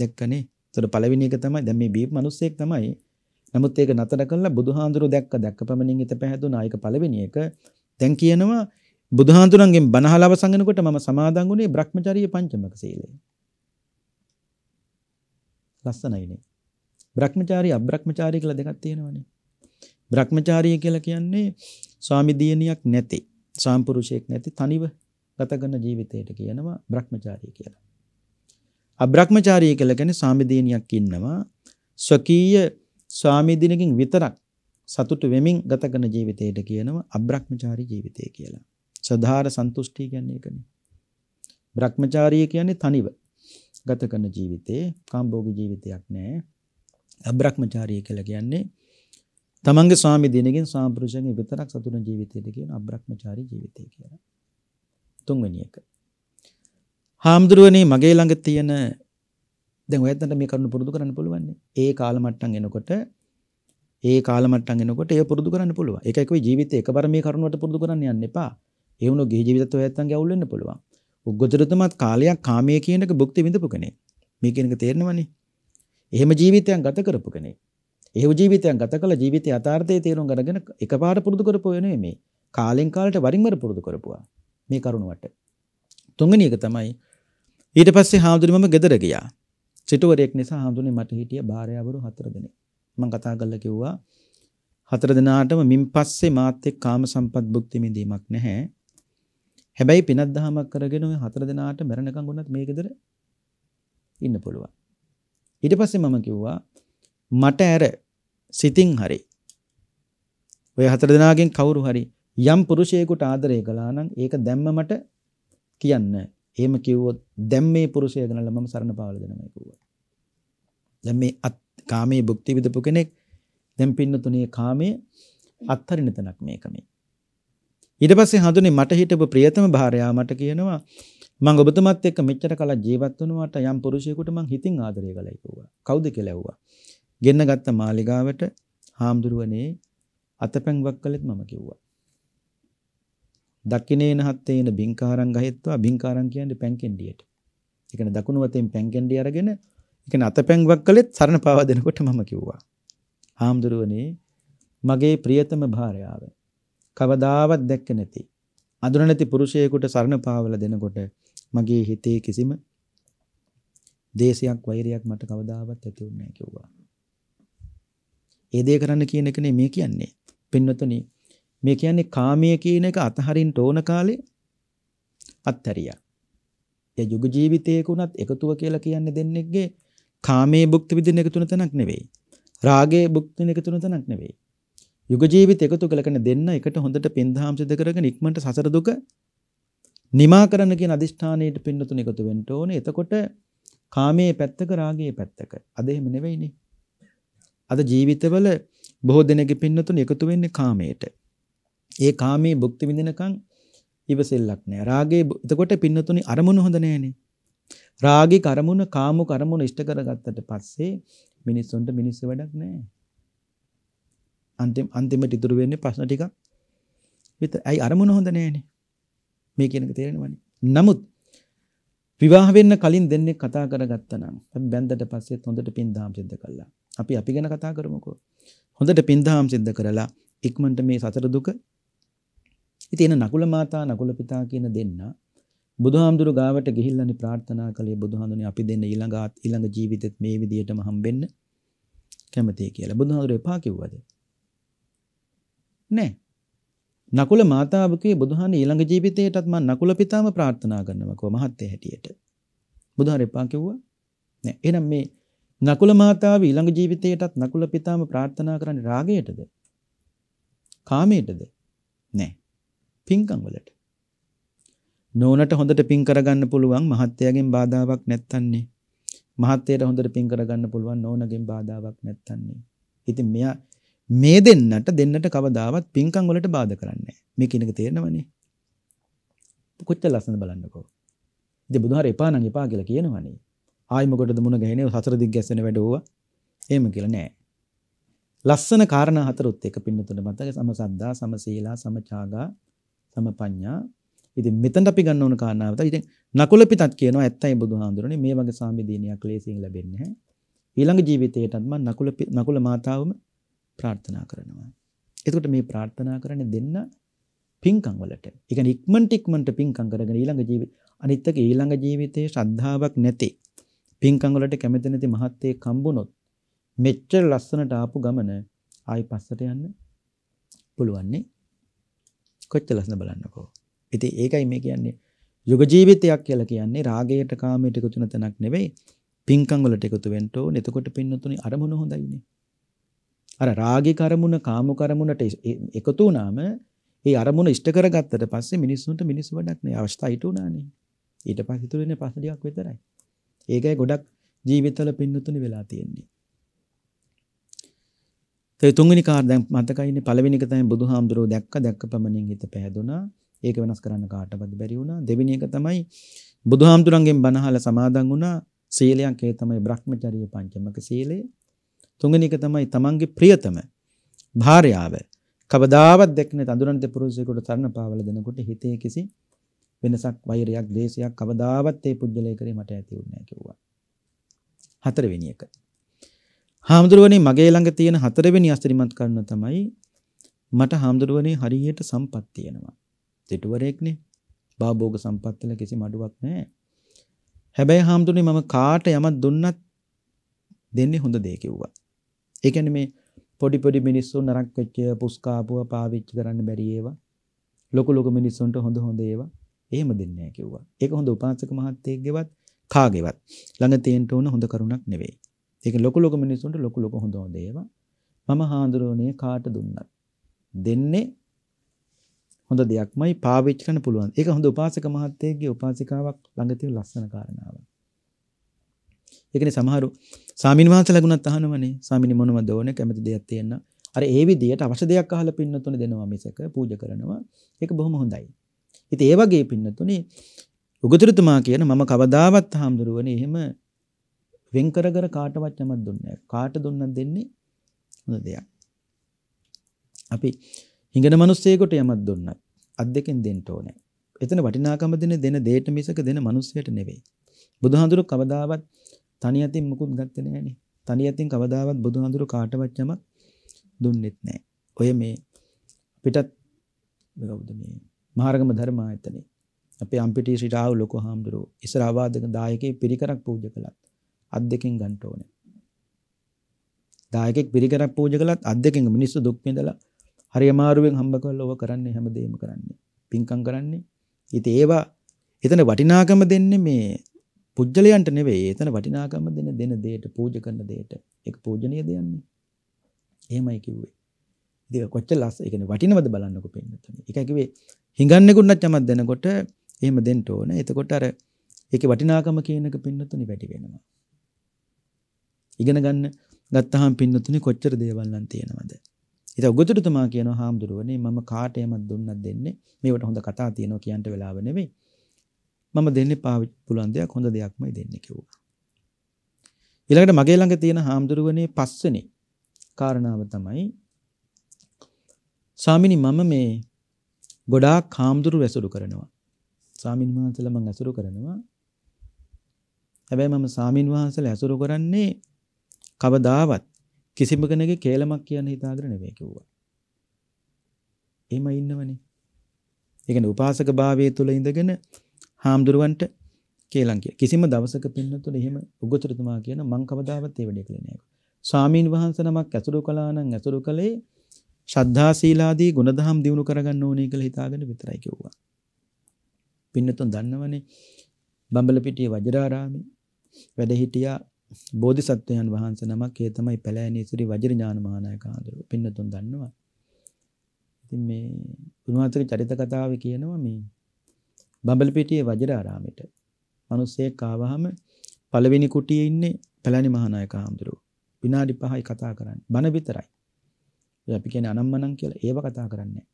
Speaker 2: දැක්කනේ. ඒතර පළවෙනි එක තමයි දැන් මේ බීප් මිනිස්සෙක් තමයි. නමුත් ඒක නතර කළා බුදුහාඳුරු දැක්ක දැක්ක පමණින් හිත පැහැදුනා. ඒක පළවෙනි එක. දැන් කියනවා බුදුහාඳුරන්ගෙන් බණහල අවසන්ගෙනකොට මම සමාදන් වුණේ Brahmacharya පංචමක සීලය. ලස්සනයිනේ. Brahmacharya අබ්‍රහ්මචාරී කියලා දෙකක් තියෙනවනේ. Brahmacharya කියලා කියන්නේ ස්වාමි දියණියක් නැති සාම්පුරුෂයෙක් නැති තනිව ගත කරන ජීවිතයට කියනවා Brahmachari කියලා. අබ්‍රහ්මචාරී කියලා කියන්නේ සාමිදීනියක් ඉන්නවා ස්වකීය ස්වාමීදිනකින් විතරක් සතුට වෙමින් ගත කරන ජීවිතයට කියනවා අබ්‍රහ්මචාරී ජීවිතය කියලා. සදාාර සන්තුෂ්ටි කියන්නේ ඒකනේ. බ්‍රහ්මචාරී කියන්නේ තනිව ගත කරන ජීවිතේ කාම්භෝගී ජීවිතයක් නෑ. අබ්‍රහ්මචාරී කියලා කියන්නේ තමන්ගේ ස්වාමි දිනකින් සාම්පෘෂණය විතරක් සතුන ජීවිතයට කියන අබ්‍රහ්මචාරී ජීවිතය කියලා. තුන්වෙනි එක. හාමුදුරුවනේ මගේ ළඟ තියෙන දැන් ඔයත්තන්ට මේ කරුණ පුරුදු කරන්න පුළුවන්. ඒ කාලමට්ටම් එනකොට ඒ කාලමට්ටම් එනකොට ඒ පුරුදු කරන්න පුළුවන්. ඒකයි කිව්වේ ජීවිතේ එකවර මේ කරුණවට පුරුදු කරන්න යන්න එපා. ඒ වුණොත් ගිහි ජීවිතත් ඔයත්තන්ගේ අවුල් වෙන්න පුළුවන්. උග්ගතරතුමත් කාලයක් කාමයේ කියන එක භුක්ති විඳපු කෙනෙක්. මේ කියන එක තේරෙනවනේ. එහෙම ජීවිතයක් ගත කරපු කෙනෙක්. ඒව ජීවිතයන් ගත කළ ජීවිත අතාර්ථය තේරුම් ගරගෙන එක පාට පුරදු කරපුයනේ මේ කාලෙන් කාලට වරින්වර පුරුදු කරපුවා මේ කරුණුවට. තුංගනියක තමයි ඊට පස්සේ හාමුදුරුවෝ මම ගෙදර ගියා. සිටුවරයෙක් නිසා හාමුදුරනේ මට හිටිය භාර්යාවරු හතර දෙනෙක්. මම කතා කරලා කිව්වා හතර දෙනාටම මින් පස්සේ මාත් එක්ක කාම සම්පත් භුක්ති විඳීමක් නැහැ. හැබැයි පිනක් දහමක් කරගෙන ওই හතර දෙනාට මරණකම් වුණත් මේ ගෙදර ඉන්න පුළුවන්. ඊට පස්සේ මම කිව්වා මට ඇර සිතින් හරි ඔය හතර දෙනාගෙන් කවුරු හරි යම් පුරුෂයෙකුට ආදරය කළා නම් ඒක දැම්ම මට කියන්න. එහෙම කිව්වොත් දැන් මේ පුරුෂය ගැනලා මම සරණ පාවල දෙනවා කිව්වා. දැන් මේ කාමයේ භුක්ති විඳපු කෙනෙක් දැන් පින්නතුනේ කාමයේ අත්තරින තනක් මේක මේ. ඊට පස්සේ හඳුනේ මට හිටපු ප්‍රියතම භාර්යාව මට කියනවා මම ඔබතුමත් එක්ක මෙච්චර කල ජීවත් වුණාට යම් පුරුෂයෙකුට මං හිතින් ආදරය කළා කිව්වා. කවුද කියලා ඇහුවා. ගෙන්න ගත්ත මාලිගාවට හාමුදුරුවනේ අතපැන්වක් කළෙත් මම කිව්වා. දක්ෂිනේන හත්තේන බින්කාරං ගහෙත්වා බින්කාරං කියන්නේ පැන්කෙන්ඩියට. ඒ කියන්නේ දකුණු වතෙන් පැන්කෙන්ඩිය අරගෙන ඒ කියන්නේ අතපැන්වක් කළෙත් සරණ පාවා දෙනකොට මම කිව්වා. හාමුදුරුවනේ මගේ ප්‍රියතම භාර්යාව කවදාවත් දැක්ක නැති අඳුර නැති පුරුෂයෙකුට සරණ පාවලා දෙනකොට මගේ හිතේ කිසිම දේශයක් වෛරයක් මට කවදාවත් ඇති වුණේ නැහැ කිව්වා. ඒ දේ කරන්න කියන එකනේ මේ කියන්නේ. පින්වතුනි මේ කියන්නේ කාමයේ කියන එක අතහරින්න ඕන කාලේ අත්හැරියා. ඒ යුග ජීවිතයක උනත් එකතුව කියලා කියන්නේ දෙන්නෙක්ගේ කාමයේ භුක්ති විඳින එකතුන තැනක් නෙවෙයි. රාගයේ භුක්ති විඳින එකතුන තැනක් නෙවෙයි. යුග ජීවිත එකතු කරගෙන දෙන්න එකට හොඳට පින්දහම් සිදු කරගෙන ඉක්මනට සසර දුක නිමා කරන්න කියන අදිෂ්ඨානයට පින්නතුන එකතු වෙන්න ඕනේ. එතකොට කාමයේ පැත්තක රාගයේ පැත්තක. අද එහෙම නෙවෙයිනේ. අද ජීවිතවල බොහෝ දෙනෙක්ගේ පින්නතුන් එකතු වෙන්නේ කාමයට. ඒ කාමයේ භුක්ති විඳිනකම් ඉවසෙල්ලක් නෑ. රාගේ එතකොට පින්නතුනි අරමුණු හොඳ නෑනේ. රාගේ කරමුණ කාමු කරමුණ ඉෂ්ට කරගත්තට පස්සේ මිනිස්සුන්ට මිනිස්සු වැඩක් නෑ. අන්තිම අන්තිමට ඉතුරු වෙන්නේ ප්‍රශ්න ටික විතර. ඇයි අරමුණ හොඳ නෑනේ. මේ කියන එක තේරෙනවනේ. නමුත් විවාහ වෙන්න කලින් දෙන්නේ කතා කරගත්තා නම් අපි බැඳ တဲ့ පස්සෙත් හොඳට පින් දාම් සිද්ධ කළා. අපි අපි ගැන කතා කරමුකෝ. හොඳට පින්දහම් සිද්ධ කරලා ඉක්මනට මේ සතර දුක ඉතින් නකුල මාතා නකුල පිතා කියන දෙන්න බුදුහාමුදුරු ගාවට ගිහිල්ලානි ප්‍රාර්ථනා කළේ බුදුහාමුදුරනේ අපි දෙන්න ඊළඟ ඊළඟ ජීවිතෙත් මේ විදියටම හම්බෙන්න කැමතියි කියලා. බුදුහාමුදුරු එපා කිව්වද? නෑ. නකුල මාතාවකේ බුදුහාන ඊළඟ ජීවිතයටත් මම නකුල පිතාම ප්‍රාර්ථනා කරනවා කව මහත්ය හැටියට. බුදුහාර එපා කිව්වා? නෑ. එහෙනම් මේ නකුල මාතාව ඊළඟ ජීවිතයටත් නකුල පිතාම ප්‍රාර්ථනා කරන්නේ රාගයටද? කාමයටද? නෑ. පින්කම් වලට. නෝනට හොඳට පින් කරගන්න පුළුවන් මහත්යගෙන් බාධාවක් නැත්තන්නේ. මහත්යට හොඳට පින් කරගන්න පුළුවන් නෝනගෙන් බාධාවක් නැත්තන්නේ. ඉතින් මෙයා මේ දෙන්නට දෙන්නට කවදාවත් පින්කම් වලට බාධා කරන්නේ නැහැ. මේ කිනක තේරෙනවනේ. කොච්චර ලස්සනද බලන්නකෝ. ඉතින් බුදුහාර එපා නම් එපා කියලා කියනවනේ. ආයි මොකටද මුණ ගැහෙන්නේ සතර දිග් ගැස්සෙන වැඩ ඕවා. එහෙම කියලා නෑ. ලස්සන කාරණා හතරොත් එක පින්නතුන මතක සම සද්දා සම සීලා සම ඡාගා සම පඤ්ඤා ඉතින් මෙතනට අපි ගන්න ඕන කාරණාව තමයි ඉතින් නකුල පිටත් කියනවා ඇත්තයි බුදුහාඳුරනේ මේ වගේ සාමිදීනියක් ලේසියෙන් ලැබෙන්නේ නැහැ ඊළඟ ජීවිතේටත් මම නකුල නකුල මාතාවම ප්‍රාර්ථනා කරනවා එතකොට මේ ප්‍රාර්ථනා කරන්නේ දෙන්න පින්කම් වලට ඒ කියන්නේ ඉක්මනට ඉක්මනට පින්කම් කරගෙන ඊළඟ ජීවිත අනිත් එක ඊළඟ ජීවිතේ ශ්‍රද්ධාවක් නැති පින්කම් වලට කැමති නැති මහත්තයෙක් කම්බුනොත් මෙච්චර ලස්සනට ආපු ගමන ආයි පස්සට යන්න පුළුවන් නේ. කොච්චර ලස්සන බලන්නකෝ. ඉතින් ඒකයි මේ කියන්නේ යුග ජීවිතයක් කියලා කියන්නේ රාගයට කාමයට එකතු වෙන තැනක් නෙවෙයි. පින්කම් වලට එකතු වෙන්න ඕනේ. එතකොට පින්නතුනේ අරමුණ හොඳයිනේ. අර රාගේ කරමුණ කාම කරමුණට එකතු වුණාම ඒ අරමුණ ඉෂ්ට කරගත්තට පස්සේ මිනිස්සුන්ට මිනිස්සු වැඩක් නෑ අවස්ථා හිටුණානේ. ඊට පස්සේ ඉතුරු වෙන්නේ පස්ස ටිකක් විතරයි. ඒකයි ගොඩක් ජීවිතවල පින්නතුනි වෙලා තියෙන්නේ. ඒ තුන්වෙනි කාර් දැන් මතකයිනේ පළවෙනි එක තමයි බුදුහාමුදුරුව දැක්ක දැක්ක පමණින් හිත පෑදුනා. ඒක වෙනස් කරන්න කාටවත් බැරි වුණා. දෙවෙනි එක තමයි බුදුහාමුදුරන්ගෙන් බණහල සමාදන් වුණා. සීලයක් ඒ තමයි Brahmacharya පංචමක සීලය. තුන්වෙනි එක තමයි තමන්ගේ ප්‍රියතම භාර්යාව කවදාවත් දැක්නේ අඳුරන්ත පුරුෂයෙකුට තරණ පාවල දෙනකොට හිතේ කිසි වෙනසක් වෛරයක් ද්වේෂයක් කවදාවත් ඒ පුජ්‍යලය කරේ මට ඇති වුණේ නැහැ කිව්වා. හතරවෙනි එක. හාමුදුරුවනේ මගේ ළඟ තියෙන හතරවෙනි අස්තරිමත් කරුණ තමයි මට හාමුදුරුවනේ හරියට සම්පත් තියෙනවා. දෙටුවරයෙක්නේ. භාභෝග සම්පත්තල කිසි මඩුවක් නැහැ. හැබැයි හාමුදුරනේ මම කාට යමක් දුන්නත් දෙන්නේ හොඳ දේ කිව්වා. ඒ කියන්නේ මේ පොඩි පොඩි මිනිස්සු නරක වෙච්ච පුස්කාපුව පාවිච්චි කරන්න බැරි ඒවා. ලොකු ලොකු මිනිස්සුන්ට හොඳ හොඳ ඒවා එහෙම දෙන්නේ නැහැ කිව්වා. ඒක හොඳ උපාසක මහත්තයෙක්ගේවත් කාගේවත් ළඟ තියෙන්න ඕන හොඳ කරුණක් නෙවෙයි. ඒක ලොකු ලොකු මිනිස්සුන්ට ලොකු ලොකු හොඳ හොඳ ඒවා. මම හාඳුරෝනේ කාට දුන්නත් දෙන්නේ හොඳ දෙයක්මයි පාවිච්චි කරන්න පුළුවන්. ඒක හොඳ උපාසක මහත්තයෙක්ගේ උපාසිකාවක් ළඟ තියෙන ලස්සන කාරණාවක්. ඒකනේ සමහරු සාමින වහන්සේ ලගුණත් අහනවනේ සාමිනි මොනවද ඕනේ කැමති දෙයක් තියෙන. අර ඒ විදියට අවශ්‍ය දෙයක් අහලා පින්නතුනේ දෙනවා මිසක පූජා කරනවා. ඒක බොහොම හොඳයි. හිත ඒවගේ පින්නතුනේ උගතුරතුමා කියන මම කවදාවත් හාමුදුරුවන එහෙම වෙන්කරගර කාටවත් යමත් දුන්න කාට දුන්න දෙන්නේ හොඳ දෙයක් අපි හිඟන මනුස්සේකොට යමත් දුන්නත් අත් දෙකෙන් දෙන්න ඕනේ එතන වටිනාකම දෙන දෙන දේට මිසක දෙන මනුස්සයට නෙවෙයි බුදුහාඳුරු කවදාවත් තනි අතින් මුකුත් ගත්තේ නෑනේ තනි අතින් කවදාවත් බුදුහාඳුරු කාටවත් යමක් දුන්නෙත් නෑ ඔය මේ පිටත් කවුද මේ මහරගම ධර්මායතනයේ අපේ අම්පිටි ශ්‍රී රාහුල ලොකු හාමුදුරුවෝ ඉස්සර ආවාදක දායකයෙක් පිරිකරක් පූජා කළත් අත් දෙකෙන් ගන්න ඕනේ. දායකෙක් පිරිකරක් පූජා කළත් අත් දෙකෙන් මිනිස්සු දුක් විඳලා හරි අමාරුවෙන් හම්බ කරලා ඔව කරන්නේ හැමදේම කරන්නේ. පින්කම් කරන්නේ. ඉතින් ඒවා එතන වටිනාකම දෙන්නේ මේ පුජ්‍යලයන්ට නෙවෙයි. එතන වටිනාකම දෙන දෙන දෙයට පූජා කරන දෙයට. ඒක පූජනීය දෙයන්නේ. එහෙමයි කිව්වේ. ඉතින් කොච්චර ලස්ස ඒ කියන්නේ වටිනවද බලන්නකෝ පින්නතනේ. ඒකයි කිව්වේ හිඟන්නෙකුන්නත් යමක් දෙනකොට එහෙම දෙන්න ඕන. එතකොට අර ඒකේ වටිනාකම කියන එක පින්නතුනි වැඩි වෙනවා. ඉගෙන ගන්න ගත්තාම පින්නතුනි කොච්චර දේවල් නම් තියෙනවද? ඉතින් උගතුරුතුමා කියනවා හාමුදුරුවනේ මම කාට යමක් දුන්නත් දෙන්නේ මේවට හොඳ කතා තියෙනවා කියන්න වෙලාව නෙවෙයි. මම දෙන්නේ පාවිච්චි පුළුවන් දෙයක් හොඳ දෙයක්මයි දෙන්නේ කිව්වා. ඊළඟට මගේ ළඟ තියෙන හාමුදුරුවනේ පස්වෙනි කාරණාව තමයි ස්වාමිනි මම මේ ගොඩාක් හාමුදුරු ඇසුරු කරනවා. සාමීන් වහන්සේලා මම ඇසුරු කරනවා. හැබැයි මම සාමීන් වහන්සේලා ඇසුරු කරන්නේ කවදාවත් කිසිම කෙනෙකුගේ කේලමක් කියන්න හිතාගෙන නෙවෙයි කිව්වා. එහෙම ඉන්නවනේ. ඒ කියන්නේ උපාසක භාවයේ තුල ඉඳගෙන හාමුදුරුවන්ට කේලම් කිය. කිසිම දවසක පින්නතුල එහෙම උගතුරතුමා කියන මං කවදාවත් ඒ වැඩේ කළේ නෑ. ස්වාමීන් වහන්සේ නමක් ඇසුරු කළා නම් ඇසුරු කළේ ශ්‍රද්ධා සීලාදී ගුණදහම් දියුණු කරගන්න ඕනේ කියලා හිතාගෙන විතරයි කිව්වා. පින්නතුන් දන්නවනේ බම්බලපිටියේ වජිරාරාමේ වැඩ හිටියා බෝධිසත්වයන් වහන්සේ නමක් ඒ තමයි පැලෑනේ සිරි වජිර ඥානමානායක ආඳුරු. පින්නතුන් දන්නවා. ඉතින් මේ උන්වහන්සේගේ චරිත කතාවේ කියනවා මේ බම්බලපිටියේ වජිරාරාමෙට මිනිස්සෙක් ආවහම පළවෙනි කුටියේ ඉන්නේ පැලෑනේ මහානායක ආඳුරු. විනාඩි 5යි කතා කරන්නේ. බන විතරයි. අපි කියන්නේ අනම්මනම් කියලා ඒව කතා කරන්නේ.